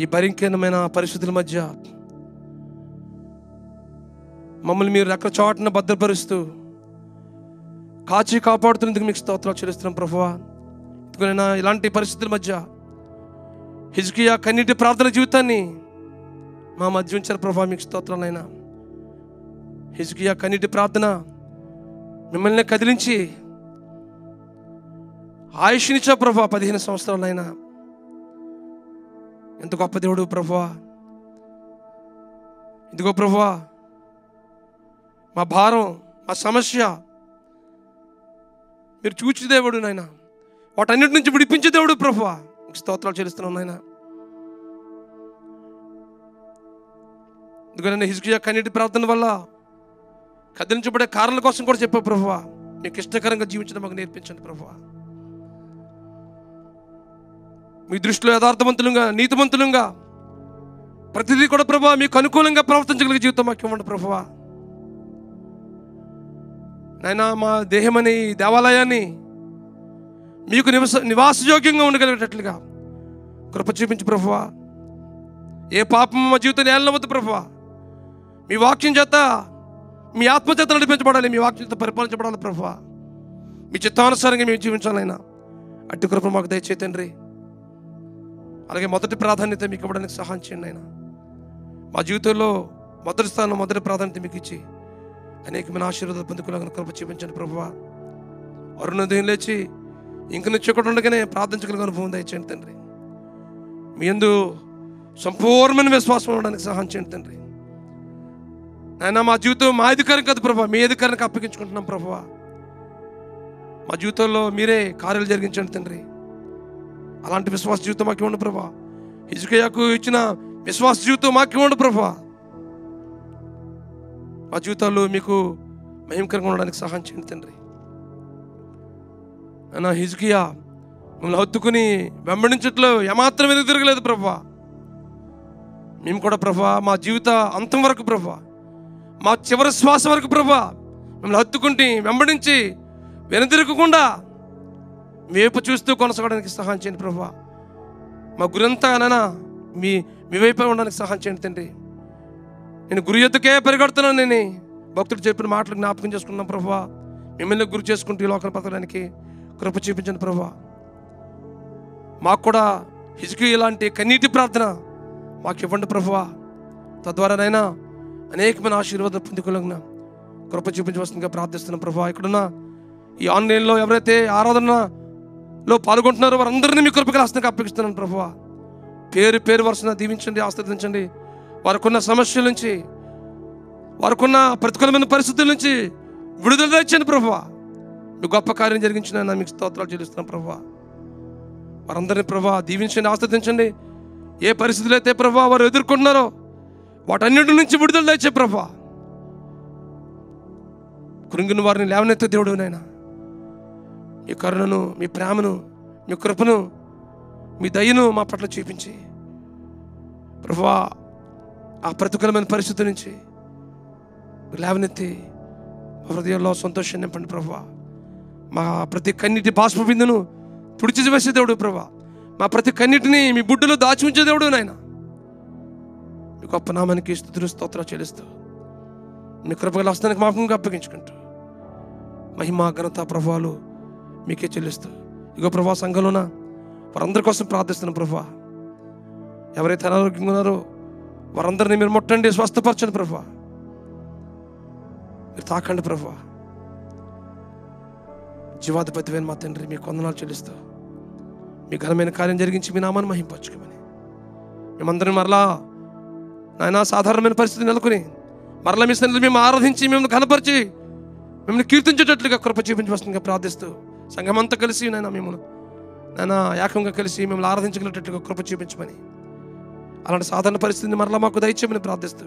ఈ భరింకీర్ణమైన పరిస్థితుల మధ్య మమ్మల్ని మీరు ఎక్కడ భద్రపరుస్తూ కాచి కాపాడుతున్నందుకు మీకు స్తోత్రాలు చెల్లిస్తున్నాం ప్రభువా ఎందుకనైనా ఇలాంటి పరిస్థితుల మధ్య హిజ్కియా కన్నీటి ప్రార్థన జీవితాన్ని మా మధ్య ఉంచారు ప్రభా మీకు స్తోత్రాలైనా హిజ్కియా కన్నీటి ప్రార్థన మిమ్మల్ని కదిలించి ఆయుష్నిచ్చా ప్రభా పదిహేను సంవత్సరాలైనా ఎంత గొప్ప దేవుడు ప్రభువా ఇదిగో ప్రభువా మా భారం మా సమస్య మీరు చూచి దేవుడు నాయన వాటన్నిటి నుంచి విడిపించి దేవుడు ప్రభు స్తోత్రాలు చేస్తున్నాం నాయన ఎందుకంటే హిజ్కియా కన్నీటి ప్రార్థన వల్ల కదిలించబడే కారణాల కోసం కూడా చెప్పావు ప్రభు నీకు ఇష్టకరంగా జీవించడం మాకు నేర్పించండి ప్రభు మీ దృష్టిలో యథార్థవంతులుగా నీతివంతులుగా ప్రతిదీ కూడా ప్రభావ మీకు అనుకూలంగా ప్రవర్తించగలిగే జీవితం మాకు ఇవ్వండి ప్రభువా నైనా మా దేహమని దేవాలయాన్ని మీకు నివాస నివాసయోగ్యంగా ఉండగలిగేటట్లుగా కృప చూపించు ప్రభువ ఏ పాపం మా జీవితం ఏళ్ళవద్దు ప్రభువ మీ వాక్యం చేత మీ చేత నడిపించబడాలి మీ వాక్యం చేత పరిపాలించబడాలి ప్రభువా మీ చిత్తానుసారంగా మేము జీవించాలైనా అట్టి కృప మాకు దయచేతండ్రి అలాగే మొదటి ప్రాధాన్యత మీకు ఇవ్వడానికి సహాయం చేయండి అయినా మా జీవితంలో మొదటి స్థానం మొదటి ప్రాధాన్యత మీకు ఇచ్చి అనేకమైన ఆశీర్వాదాలు పొందుకోలేక కృప చూపించండి ప్రభువా అరుణోదయం లేచి ఇంక నుంచి ఉండగానే ప్రార్థించగలిగిన అనుభవం దయచేయండి తండ్రి మీ ఎందు సంపూర్ణమైన విశ్వాసం ఉండడానికి సహాయం చేయండి తండ్రి ఆయన మా జీవితం మా అధికారం కాదు ప్రభావ మీ అధికారానికి అప్పగించుకుంటున్నాం ప్రభా మా జీవితంలో మీరే కార్యాలు జరిగించండి తండ్రి అలాంటి విశ్వాస జీవితం మాకు ఇవ్వండి ప్రభా ఇసుకయ్యకు ఇచ్చిన విశ్వాస జీవితం మాకు ఇవ్వండి ప్రభా మా జీవితాల్లో మీకు భయంకరంగా ఉండడానికి సహాయం చేయండి తండ్రి అన్న హిజుకియా మమ్మల్ని హత్తుకుని వెంబడించట్లో ఏమాత్రం ఎందుకు తిరగలేదు ప్రభా మేము కూడా ప్రభా మా జీవిత అంతం వరకు ప్రభా మా చివరి శ్వాస వరకు ప్రభా మిమ్మల్ని హత్తుకుంటే వెంబడించి వెనుదిరగకుండా వైపు చూస్తూ కొనసాగడానికి సహాయం చేయండి ప్రభా మా గురంతా నానా మీ మీ వైపు ఉండడానికి సహాయం చేయండి తండ్రి నేను గురి ఎత్తుకే పరిగెడుతున్నాను నేను భక్తుడు చెప్పిన మాటలు జ్ఞాపకం చేసుకున్నాం ప్రభా మిమ్మల్ని గురి చేసుకుంటూ ఈ లోకల పథకానికి కృప చూపించండి ప్రభా మాకు కూడా హిజుకి ఇలాంటి కన్నీటి ప్రార్థన మాకు ఇవ్వండి ప్రభువా తద్వారానైనా అనేకమైన ఆశీర్వాదం పొందుకోగలిగిన కృప చూపించవలసిందిగా ప్రార్థిస్తున్నాం ప్రభా ఇక్కడున్న ఈ ఆన్లైన్లో ఎవరైతే ఆరాధనలో పాల్గొంటున్నారో వారందరినీ మీ కృపకి ఆస్తంగా అప్పగిస్తున్నాను ప్రభువా పేరు పేరు వరుసన దీవించండి ఆశీర్వదించండి వారికున్న సమస్యల నుంచి వారికున్న ప్రతికూలమైన పరిస్థితుల నుంచి విడుదల తెచ్చాను ప్రభా నువ్వు గొప్ప కార్యం జరిగించిన నా మీకు స్తోత్రాలు చెల్లిస్తున్నాను ప్రభా వారందరినీ ప్రభా దీవించండి ఆస్వాదించండి ఏ పరిస్థితులు అయితే ప్రభా వారు ఎదుర్కొంటున్నారో వాటన్నిటి నుంచి విడుదల తెచ్చే ప్రభా కృంగిన వారిని లేవనెత్తే దేవుడు నాయన మీ కరుణను మీ ప్రేమను మీ కృపను మీ దయను మా పట్ల చూపించి ప్రభా ఆ ప్రతికూలమైన పరిస్థితి నుంచి లేవనెత్తి హృదయంలో సంతోషం నింపండి ప్రభా మా ప్రతి కన్నిటి బాష్ప బిందును వేసే దేవుడు ప్రభా మా ప్రతి కన్నిటిని మీ బుడ్డులో దాచి ఉంచే దేవుడు నాయన మీ గొప్ప నామానికి స్థుతులు స్తోత్ర చెల్లిస్తూ మీ కృపగల వస్తానికి మాపంగా అప్పగించుకుంటూ మహిమా ఘనత ప్రభావాలు మీకే చెల్లిస్తూ ఇగో ప్రభా సంఘంలోన వారందరి కోసం ప్రార్థిస్తున్నాం ప్రభా ఎవరైతే అనారోగ్యంగా ఉన్నారో వారందరినీ మీరు ముట్టండి స్వస్థపరచండి ప్రభు మీరు తాకండి ప్రభు జీవాధిపతివైన మా తండ్రి మీ కొందనాలు చెల్లిస్తా మీ ఘనమైన కార్యం జరిగించి మీ నామాన్ని మహింపరచుకోమని మేమందరం మరలా నాయన సాధారణమైన పరిస్థితి నెలకొని మరలా మీ సన్నిధి మేము ఆరాధించి మిమ్మల్ని కనపరిచి మిమ్మల్ని కీర్తించేటట్లుగా కృప చూపించవలసిందిగా ప్రార్థిస్తూ సంఘమంతా కలిసి నాయన మిమ్మల్ని నాయన ఏకంగా కలిసి మిమ్మల్ని ఆరాధించగలిగేటట్లుగా కృప చూపించమని అలాంటి సాధారణ పరిస్థితిని మరలా మాకు దయచేయమని ప్రార్థిస్తూ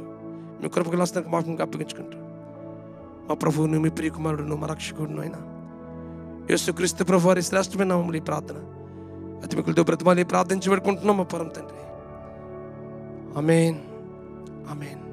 మీ కృపకు లాస్తానికి మాకు అప్పగించుకుంటూ మా ప్రభువును మీ ప్రియకుమారుడును మా రక్షకుడును అయినా క్రీస్తు ప్రభు వారి శ్రేష్టమైన మమ్మల్ని ప్రార్థన అతి మీకు బ్రతమాలి ప్రార్థించి పెడుకుంటున్నాం మా పరం తండ్రి అమేన్ అమేన్